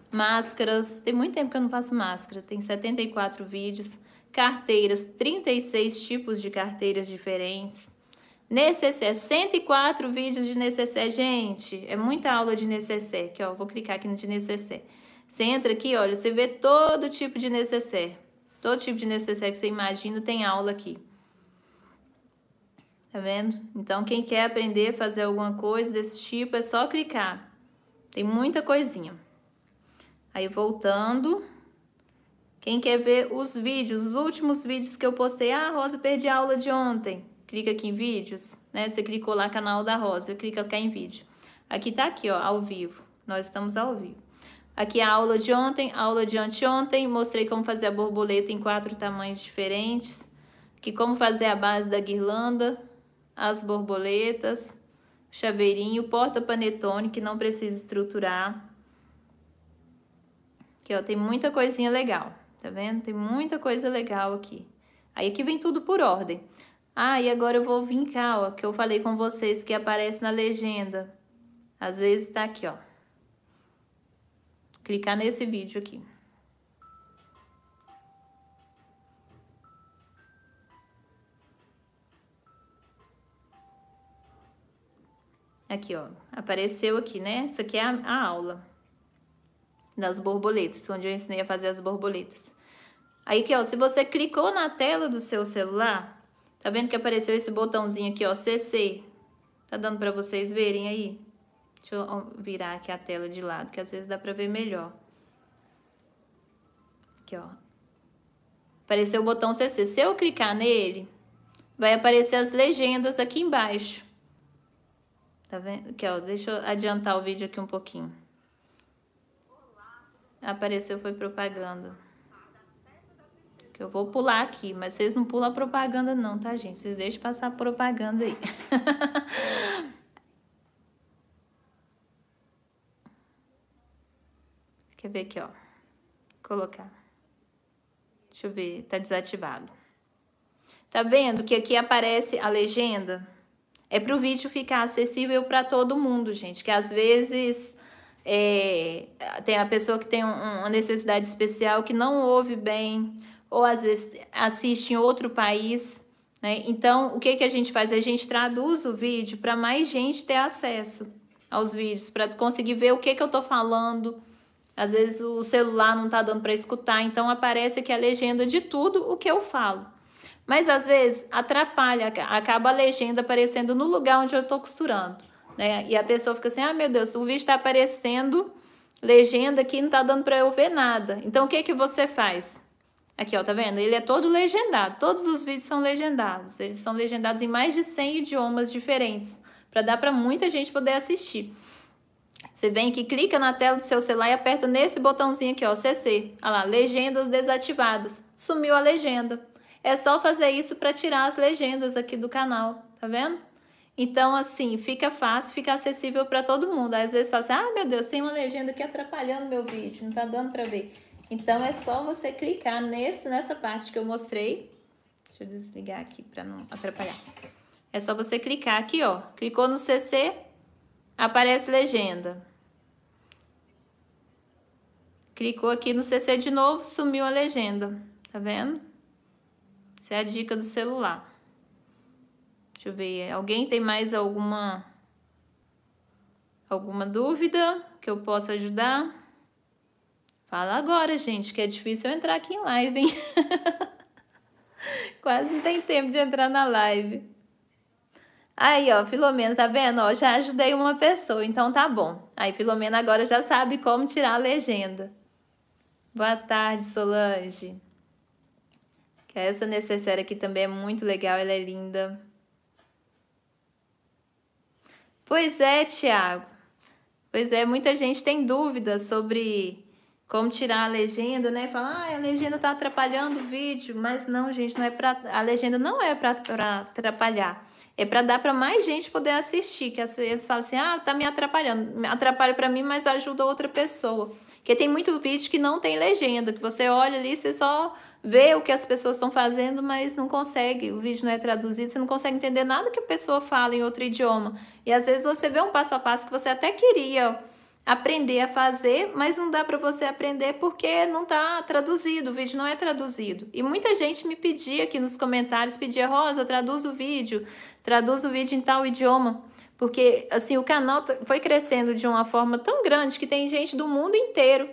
Máscaras, tem muito tempo que eu não faço máscara, tem 74 vídeos. Carteiras, 36 tipos de carteiras diferentes. Necessaire, 104 vídeos de necessaire. Gente, é muita aula de necessaire. Aqui, ó, vou clicar aqui no de necessaire. Você entra aqui, olha, você vê todo tipo de necessaire. Todo tipo de necessário que você imagina tem aula aqui. Tá vendo? Então, quem quer aprender a fazer alguma coisa desse tipo, é só clicar. Tem muita coisinha. Aí, voltando. Quem quer ver os vídeos, os últimos vídeos que eu postei. Ah, Rosa, perdi a aula de ontem. Clica aqui em vídeos, né? Você clicou lá, canal da Rosa. Clica aqui em vídeo. Aqui tá aqui, ó, ao vivo. Nós estamos ao vivo. Aqui é a aula de ontem, aula de anteontem, mostrei como fazer a borboleta em quatro tamanhos diferentes, que como fazer a base da guirlanda, as borboletas, chaveirinho, porta panetone, que não precisa estruturar. Aqui, ó, tem muita coisinha legal, tá vendo? Tem muita coisa legal aqui. Aí aqui vem tudo por ordem. Ah, e agora eu vou vir cá, ó, que eu falei com vocês que aparece na legenda. Às vezes tá aqui, ó clicar nesse vídeo aqui. Aqui, ó, apareceu aqui, né? Isso aqui é a, a aula das borboletas, onde eu ensinei a fazer as borboletas. Aí que ó, se você clicou na tela do seu celular, tá vendo que apareceu esse botãozinho aqui, ó, CC. Tá dando para vocês verem aí? Deixa eu virar aqui a tela de lado, que às vezes dá pra ver melhor. Aqui, ó. Apareceu o botão CC. Se eu clicar nele, vai aparecer as legendas aqui embaixo. Tá vendo? Aqui, ó. Deixa eu adiantar o vídeo aqui um pouquinho. Apareceu, foi propaganda. Que eu vou pular aqui, mas vocês não pulam a propaganda não, tá, gente? Vocês deixam passar a propaganda aí. *laughs* Quer ver aqui, ó. Colocar. Deixa eu ver, tá desativado. Tá vendo que aqui aparece a legenda? É para o vídeo ficar acessível para todo mundo, gente. Que às vezes é, tem a pessoa que tem um, uma necessidade especial que não ouve bem, ou às vezes assiste em outro país. Né? Então, o que, que a gente faz? A gente traduz o vídeo para mais gente ter acesso aos vídeos, para conseguir ver o que, que eu estou falando, às vezes o celular não está dando para escutar, então aparece aqui a legenda de tudo o que eu falo. Mas às vezes atrapalha, acaba a legenda aparecendo no lugar onde eu estou costurando. Né? E a pessoa fica assim: ah, meu Deus, o vídeo está aparecendo legenda aqui, não está dando para eu ver nada. Então o que, que você faz? Aqui, ó, tá vendo? Ele é todo legendado. Todos os vídeos são legendados. Eles são legendados em mais de 100 idiomas diferentes, para dar para muita gente poder assistir. Você vem aqui, clica na tela do seu celular e aperta nesse botãozinho aqui, ó, CC. Olha lá, legendas desativadas. Sumiu a legenda. É só fazer isso para tirar as legendas aqui do canal, tá vendo? Então, assim, fica fácil, fica acessível para todo mundo. Às vezes fala assim, ah, meu Deus, tem uma legenda aqui atrapalhando meu vídeo, não tá dando para ver. Então, é só você clicar nesse, nessa parte que eu mostrei. Deixa eu desligar aqui para não atrapalhar. É só você clicar aqui, ó. Clicou no CC, Aparece legenda. Clicou aqui no CC de novo, sumiu a legenda. Tá vendo? Essa é a dica do celular. Deixa eu ver. Alguém tem mais alguma alguma dúvida que eu possa ajudar? Fala agora, gente, que é difícil eu entrar aqui em live, hein? *laughs* Quase não tem tempo de entrar na live. Aí, ó, Filomena, tá vendo? Ó, já ajudei uma pessoa, então tá bom. Aí, Filomena agora já sabe como tirar a legenda. Boa tarde, Solange. É essa necessária aqui também é muito legal, ela é linda. Pois é, Tiago. Pois é, muita gente tem dúvida sobre como tirar a legenda, né? Fala, ah, a legenda tá atrapalhando o vídeo. Mas não, gente, não é pra... A legenda não é para atrapalhar. É para dar para mais gente poder assistir, que às vezes fala assim: "Ah, tá me atrapalhando". Atrapalha para mim, mas ajuda outra pessoa. Porque tem muito vídeo que não tem legenda, que você olha ali, você só vê o que as pessoas estão fazendo, mas não consegue, o vídeo não é traduzido, você não consegue entender nada que a pessoa fala em outro idioma. E às vezes você vê um passo a passo que você até queria aprender a fazer, mas não dá para você aprender porque não está traduzido, o vídeo não é traduzido. E muita gente me pedia aqui nos comentários, pedia, Rosa, traduz o vídeo, Traduz o vídeo em tal idioma. Porque, assim, o canal foi crescendo de uma forma tão grande que tem gente do mundo inteiro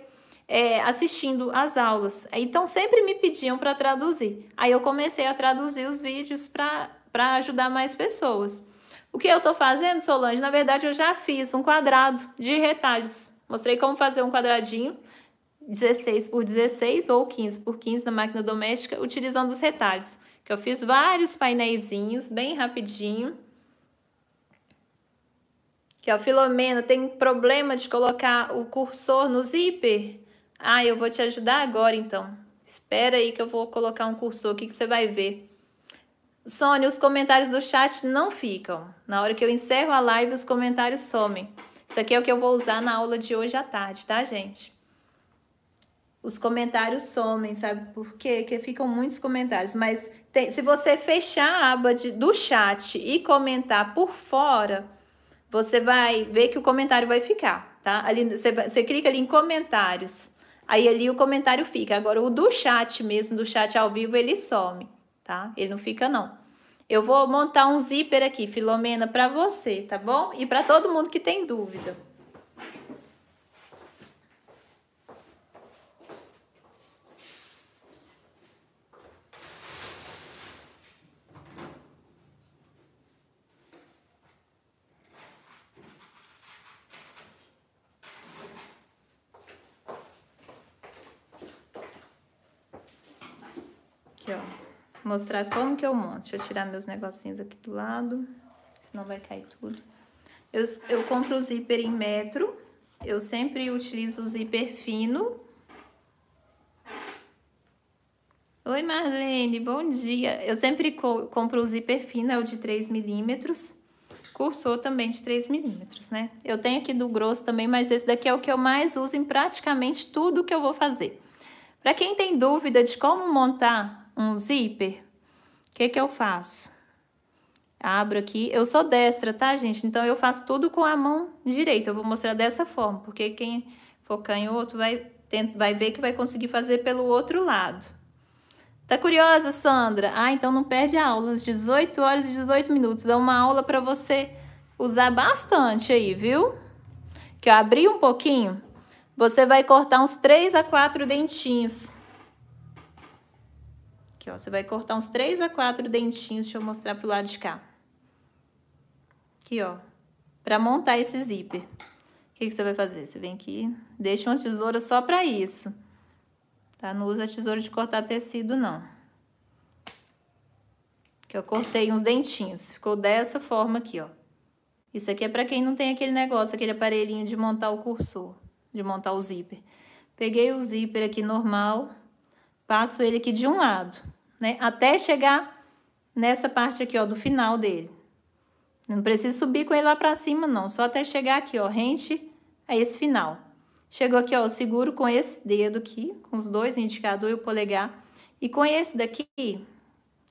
é, assistindo as aulas. Então, sempre me pediam para traduzir. Aí, eu comecei a traduzir os vídeos para ajudar mais pessoas. O que eu estou fazendo, Solange? Na verdade, eu já fiz um quadrado de retalhos. Mostrei como fazer um quadradinho 16 por 16 ou 15 por 15 na máquina doméstica, utilizando os retalhos. Eu fiz vários painéis bem rapidinho. Que ó, Filomena, tem problema de colocar o cursor no zíper? Ah, eu vou te ajudar agora então. Espera aí que eu vou colocar um cursor aqui que você vai ver. Sônia, os comentários do chat não ficam. Na hora que eu encerro a live, os comentários somem. Isso aqui é o que eu vou usar na aula de hoje à tarde, tá, gente? Os comentários somem, sabe por quê? Porque ficam muitos comentários, mas tem, se você fechar a aba de, do chat e comentar por fora, você vai ver que o comentário vai ficar, tá? Ali, você, você clica ali em comentários. Aí ali o comentário fica. Agora o do chat mesmo, do chat ao vivo, ele some, tá? Ele não fica não. Eu vou montar um zíper aqui, Filomena, para você, tá bom? E para todo mundo que tem dúvida. mostrar como que eu monto. Deixa eu tirar meus negocinhos aqui do lado, senão vai cair tudo. Eu, eu compro o zíper em metro, eu sempre utilizo o zíper fino. Oi, Marlene, bom dia. Eu sempre co compro o zíper fino, é o de 3 milímetros. Cursor também de 3 milímetros, né? Eu tenho aqui do grosso também, mas esse daqui é o que eu mais uso em praticamente tudo que eu vou fazer. Para quem tem dúvida de como montar um zíper, o que que eu faço? Abro aqui, eu sou destra, tá, gente? Então, eu faço tudo com a mão direita, eu vou mostrar dessa forma, porque quem for canhoto vai, vai ver que vai conseguir fazer pelo outro lado. Tá curiosa, Sandra? Ah, então não perde a aula, às 18 horas e 18 minutos, é uma aula para você usar bastante aí, viu? Que eu abri um pouquinho, você vai cortar uns 3 a 4 dentinhos ó. Você vai cortar uns três a quatro dentinhos, deixa eu mostrar pro lado de cá. Aqui, ó, pra montar esse zíper. O que, que você vai fazer? Você vem aqui, deixa uma tesoura só pra isso, tá? Não usa a tesoura de cortar tecido, não. Que eu cortei uns dentinhos, ficou dessa forma aqui, ó. Isso aqui é pra quem não tem aquele negócio, aquele aparelhinho de montar o cursor, de montar o zíper. Peguei o zíper aqui normal, passo ele aqui de um lado né? Até chegar nessa parte aqui, ó, do final dele. Não precisa subir com ele lá pra cima, não. Só até chegar aqui, ó, rente a esse final. Chegou aqui, ó, eu seguro com esse dedo aqui, com os dois, o indicador e o polegar. E com esse daqui,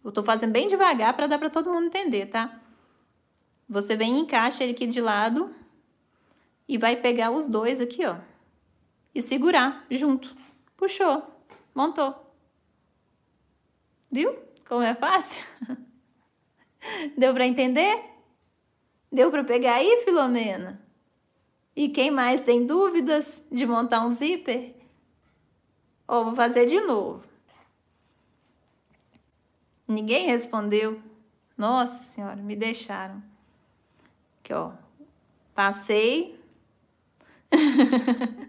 eu tô fazendo bem devagar para dar para todo mundo entender, tá? Você vem e encaixa ele aqui de lado e vai pegar os dois aqui, ó. E segurar junto. Puxou, montou. Viu como é fácil? *laughs* Deu para entender? Deu para pegar aí, Filomena? E quem mais tem dúvidas de montar um zíper? Ou vou fazer de novo. Ninguém respondeu. Nossa senhora, me deixaram. Aqui, ó. Passei. *laughs*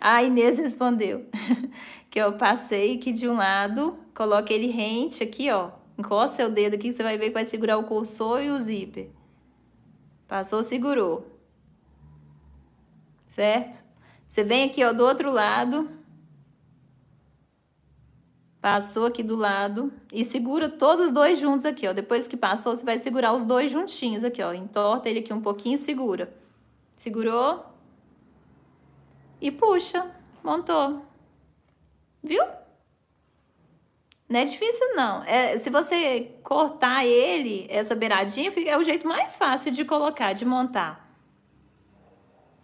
A Inês respondeu. *laughs* que eu passei que de um lado, coloca ele rente aqui, ó. Encosta seu dedo aqui, você vai ver que vai segurar o cursor e o zíper. Passou, segurou. Certo? Você vem aqui, ó, do outro lado. Passou aqui do lado e segura todos os dois juntos aqui, ó. Depois que passou, você vai segurar os dois juntinhos aqui, ó. Entorta ele aqui um pouquinho e segura. Segurou. E puxa. Montou. Viu? Não é difícil, não. É, se você cortar ele, essa beiradinha, fica, é o jeito mais fácil de colocar, de montar.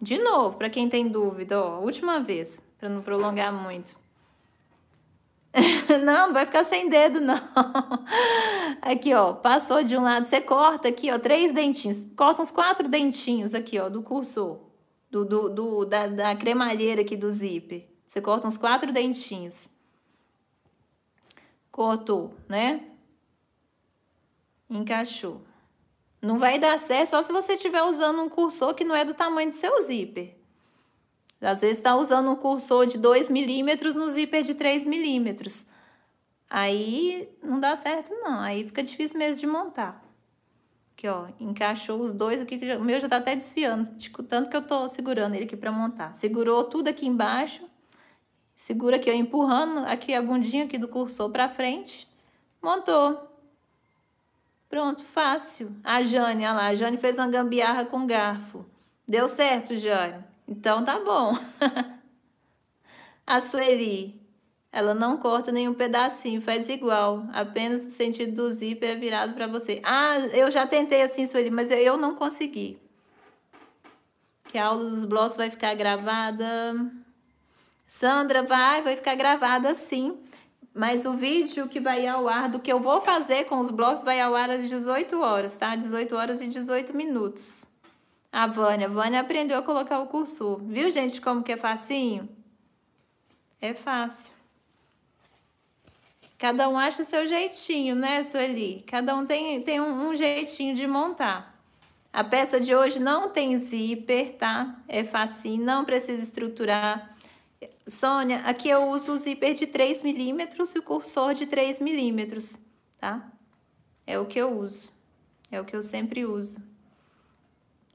De novo, para quem tem dúvida, ó, última vez, para não prolongar muito. *laughs* não, não vai ficar sem dedo, não. *laughs* Aqui, ó, passou de um lado, você corta aqui, ó, três dentinhos. Corta uns quatro dentinhos aqui, ó, do cursor, do, do, do da, da cremalheira aqui do zíper. Você corta uns quatro dentinhos. Cortou, né? Encaixou. Não vai dar certo só se você estiver usando um cursor que não é do tamanho do seu zíper. Às vezes está usando um cursor de 2 milímetros no zíper de 3 milímetros. Aí não dá certo não, aí fica difícil mesmo de montar. Aqui, ó, encaixou os dois aqui, que já, o meu já tá até desfiando, tipo, tanto que eu tô segurando ele aqui para montar. Segurou tudo aqui embaixo, Segura aqui, ó, empurrando aqui a bundinha aqui do cursor para frente. Montou. Pronto, fácil. A Jane, olha lá, a Jane fez uma gambiarra com garfo. Deu certo, Jane? Então tá bom. *laughs* a Sueli, ela não corta nenhum pedacinho, faz igual. Apenas o sentido do zíper é virado para você. Ah, eu já tentei assim, Sueli, mas eu não consegui. Que a aula dos blocos vai ficar gravada... Sandra, vai, vai ficar gravada assim. Mas o vídeo que vai ao ar do que eu vou fazer com os blocos vai ao ar às 18 horas, tá? 18 horas e 18 minutos. A Vânia, Vânia aprendeu a colocar o cursor. Viu, gente, como que é facinho? É fácil. Cada um acha o seu jeitinho, né, Sueli? Cada um tem, tem um, um jeitinho de montar. A peça de hoje não tem zíper, tá? É facinho, não precisa estruturar. Sônia, aqui eu uso o zíper de 3 milímetros e o cursor de 3 milímetros, tá? É o que eu uso, é o que eu sempre uso.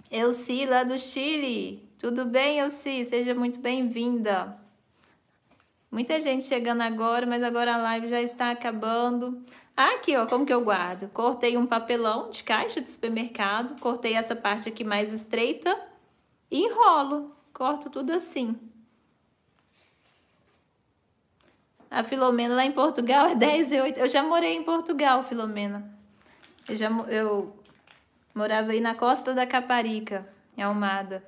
Elci, lá do Chile, tudo bem, Elci? Seja muito bem-vinda. Muita gente chegando agora, mas agora a live já está acabando. Ah, aqui, ó, como que eu guardo? Cortei um papelão de caixa de supermercado, cortei essa parte aqui mais estreita e enrolo. Corto tudo assim. A Filomena lá em Portugal é 10 e 8. Eu já morei em Portugal, Filomena. Eu, já, eu morava aí na costa da Caparica, em Almada.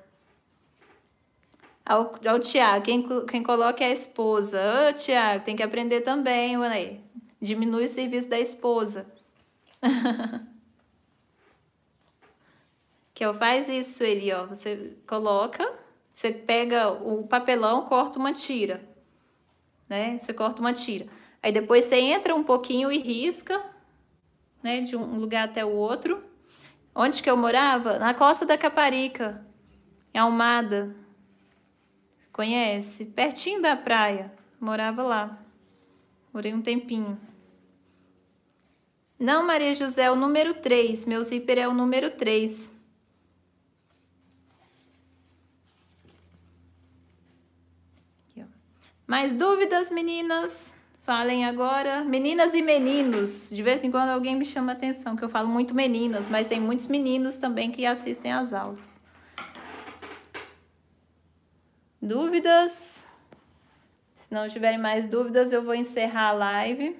Olha o Tiago, quem, quem coloca é a esposa. Ô, oh, Tiago, tem que aprender também, olha aí, Diminui o serviço da esposa. *laughs* que eu faz isso, ele, ó. Você coloca, você pega o papelão, corta uma tira né? Você corta uma tira. Aí depois você entra um pouquinho e risca, né? De um lugar até o outro. Onde que eu morava? Na costa da Caparica, em Almada. Conhece? Pertinho da praia. Morava lá. Morei um tempinho. Não, Maria José, é o número 3. Meu zíper é o número 3. Mais dúvidas, meninas? Falem agora. Meninas e meninos. De vez em quando alguém me chama atenção, que eu falo muito meninas, mas tem muitos meninos também que assistem às aulas. Dúvidas? Se não tiverem mais dúvidas, eu vou encerrar a live.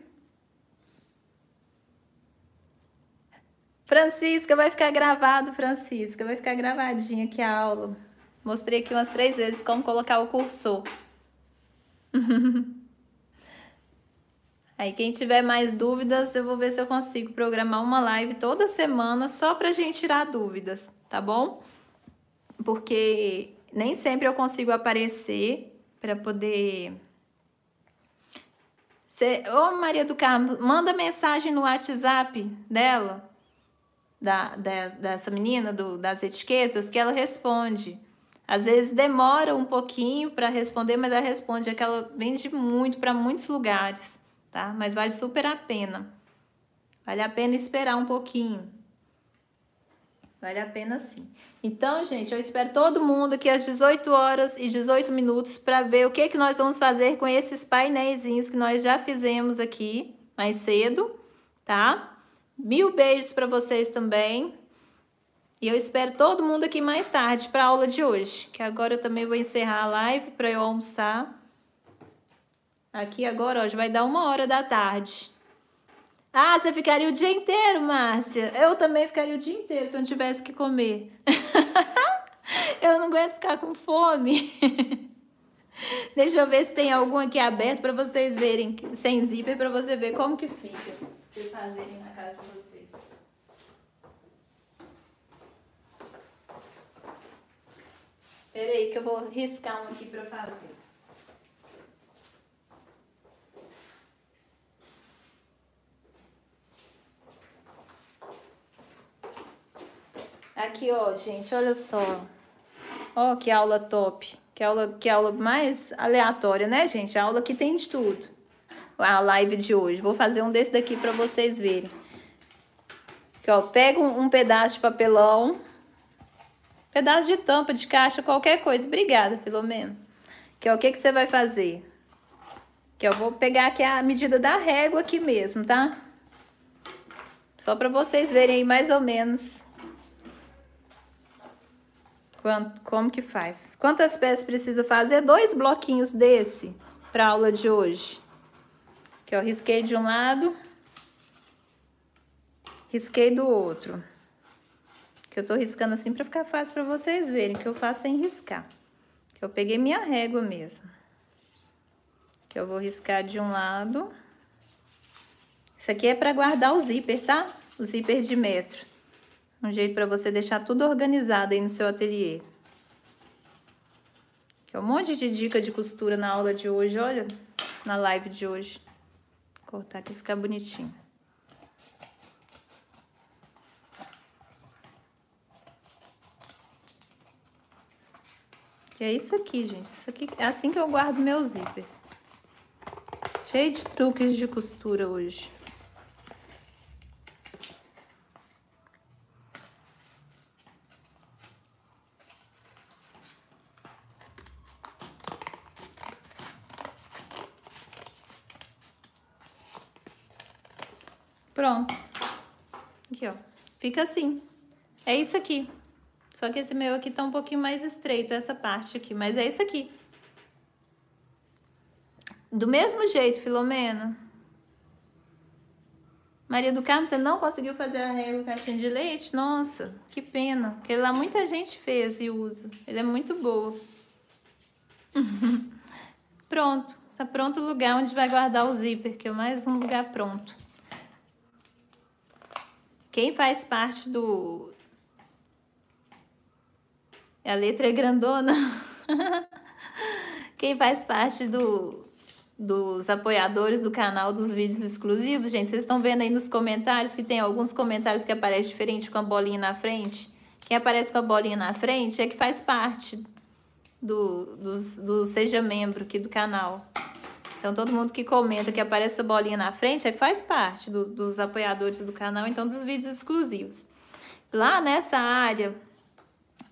Francisca, vai ficar gravado, Francisca. Vai ficar gravadinha aqui a aula. Mostrei aqui umas três vezes como colocar o cursor. *laughs* Aí quem tiver mais dúvidas, eu vou ver se eu consigo programar uma live toda semana só para gente tirar dúvidas, tá bom? Porque nem sempre eu consigo aparecer para poder você, ô Maria do Carmo, manda mensagem no WhatsApp dela, da, da dessa menina do, das etiquetas, que ela responde. Às vezes demora um pouquinho para responder, mas ela responde, Aquela vende muito para muitos lugares, tá? Mas vale super a pena. Vale a pena esperar um pouquinho. Vale a pena sim. Então, gente, eu espero todo mundo aqui às 18 horas e 18 minutos para ver o que, que nós vamos fazer com esses painéis que nós já fizemos aqui mais cedo, tá? Mil beijos para vocês também. E eu espero todo mundo aqui mais tarde para a aula de hoje, que agora eu também vou encerrar a live para eu almoçar. Aqui agora, hoje já vai dar uma hora da tarde. Ah, você ficaria o dia inteiro, Márcia. Eu também ficaria o dia inteiro se eu não tivesse que comer. *laughs* eu não aguento ficar com fome. *laughs* Deixa eu ver se tem algum aqui aberto para vocês verem, sem zíper, para você ver como que fica. Vocês fazerem na casa de vocês. Espera aí que eu vou riscar um aqui para fazer. Aqui, ó, gente, olha só. Ó, que aula top. Que aula, que aula mais aleatória, né, gente? A aula que tem de tudo. A live de hoje. Vou fazer um desse daqui para vocês verem. Aqui, ó, pega um, um pedaço de papelão Pedaço de tampa, de caixa, qualquer coisa. Obrigada, pelo menos Que é o que, que você vai fazer? Que eu vou pegar aqui a medida da régua aqui mesmo, tá? Só para vocês verem aí mais ou menos quanto, como que faz. Quantas peças precisa fazer? Dois bloquinhos desse para aula de hoje. Que eu risquei de um lado, risquei do outro. Que eu tô riscando assim pra ficar fácil pra vocês verem, que eu faço sem riscar. Que eu peguei minha régua mesmo. Que eu vou riscar de um lado. Isso aqui é pra guardar o zíper, tá? O zíper de metro. Um jeito pra você deixar tudo organizado aí no seu ateliê. Que é um monte de dica de costura na aula de hoje, olha. Na live de hoje. Cortar aqui ficar bonitinho. Que é isso aqui, gente. Isso aqui é assim que eu guardo meu zíper. Cheio de truques de costura hoje. Pronto. Aqui, ó. Fica assim. É isso aqui. Só que esse meu aqui tá um pouquinho mais estreito, essa parte aqui. Mas é isso aqui. Do mesmo jeito, Filomena. Maria do Carmo, você não conseguiu fazer a régua caixinha de leite? Nossa, que pena. Porque lá muita gente fez e usa. Ele é muito boa. *laughs* pronto. Tá pronto o lugar onde vai guardar o zíper, que é mais um lugar pronto. Quem faz parte do, a letra é grandona. Quem faz parte do, dos apoiadores do canal dos vídeos exclusivos, gente, vocês estão vendo aí nos comentários que tem alguns comentários que aparecem diferente com a bolinha na frente. Quem aparece com a bolinha na frente é que faz parte do, do, do Seja Membro aqui do canal. Então, todo mundo que comenta que aparece a bolinha na frente é que faz parte do, dos apoiadores do canal, então, dos vídeos exclusivos. Lá nessa área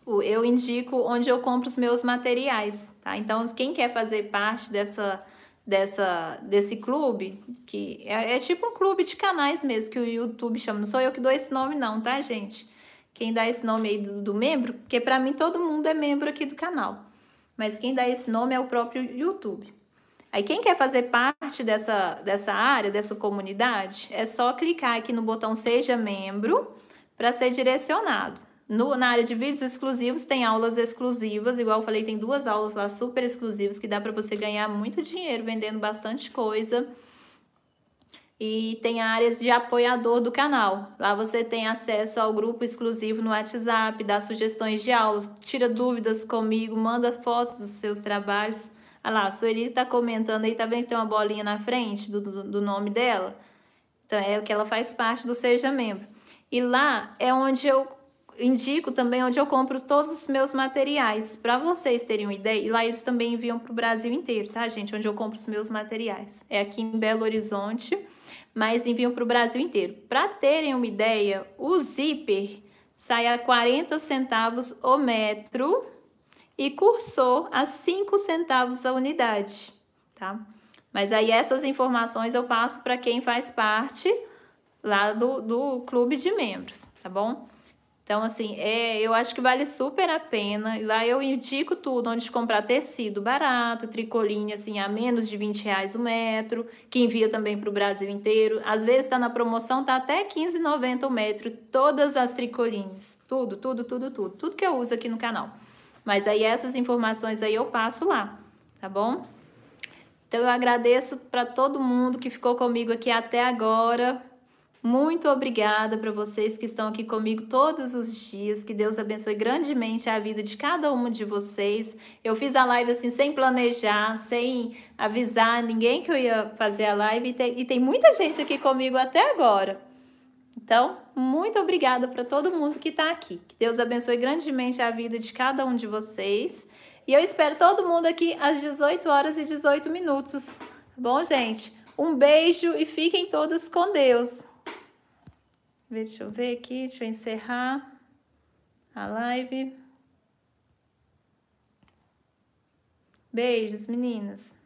Tipo, eu indico onde eu compro os meus materiais, tá? Então, quem quer fazer parte dessa, dessa, desse clube, que é, é tipo um clube de canais mesmo, que o YouTube chama. Não sou eu que dou esse nome não, tá, gente? Quem dá esse nome aí do, do membro, porque para mim todo mundo é membro aqui do canal. Mas quem dá esse nome é o próprio YouTube. Aí quem quer fazer parte dessa, dessa área, dessa comunidade, é só clicar aqui no botão Seja Membro para ser direcionado. No, na área de vídeos exclusivos, tem aulas exclusivas. Igual eu falei, tem duas aulas lá super exclusivas que dá para você ganhar muito dinheiro vendendo bastante coisa. E tem áreas de apoiador do canal. Lá você tem acesso ao grupo exclusivo no WhatsApp, dá sugestões de aulas, tira dúvidas comigo, manda fotos dos seus trabalhos. Olha ah lá, a Sueli está comentando aí, tá vendo que tem uma bolinha na frente do, do, do nome dela? Então é que ela faz parte do Seja Membro. E lá é onde eu indico também onde eu compro todos os meus materiais, para vocês terem uma ideia. E lá eles também enviam para o Brasil inteiro, tá, gente? Onde eu compro os meus materiais. É aqui em Belo Horizonte, mas enviam para o Brasil inteiro. Para terem uma ideia, o zíper sai a 40 centavos o metro e cursou a 5 centavos a unidade, tá? Mas aí essas informações eu passo para quem faz parte lá do, do clube de membros, tá bom? Então, assim, é, eu acho que vale super a pena. Lá eu indico tudo, onde comprar tecido barato, tricoline, assim, a menos de 20 reais o metro, que envia também para o Brasil inteiro. Às vezes está na promoção, tá até 15,90 o metro, todas as tricolines. Tudo, tudo, tudo, tudo. Tudo que eu uso aqui no canal. Mas aí essas informações aí eu passo lá, tá bom? Então eu agradeço para todo mundo que ficou comigo aqui até agora. Muito obrigada para vocês que estão aqui comigo todos os dias. Que Deus abençoe grandemente a vida de cada um de vocês. Eu fiz a live assim sem planejar, sem avisar ninguém que eu ia fazer a live e tem, e tem muita gente aqui comigo até agora. Então, muito obrigada para todo mundo que está aqui. Que Deus abençoe grandemente a vida de cada um de vocês. E eu espero todo mundo aqui às 18 horas e 18 minutos. Tá bom, gente? Um beijo e fiquem todos com Deus. Deixa eu ver aqui, deixa eu encerrar a live. Beijos, meninas.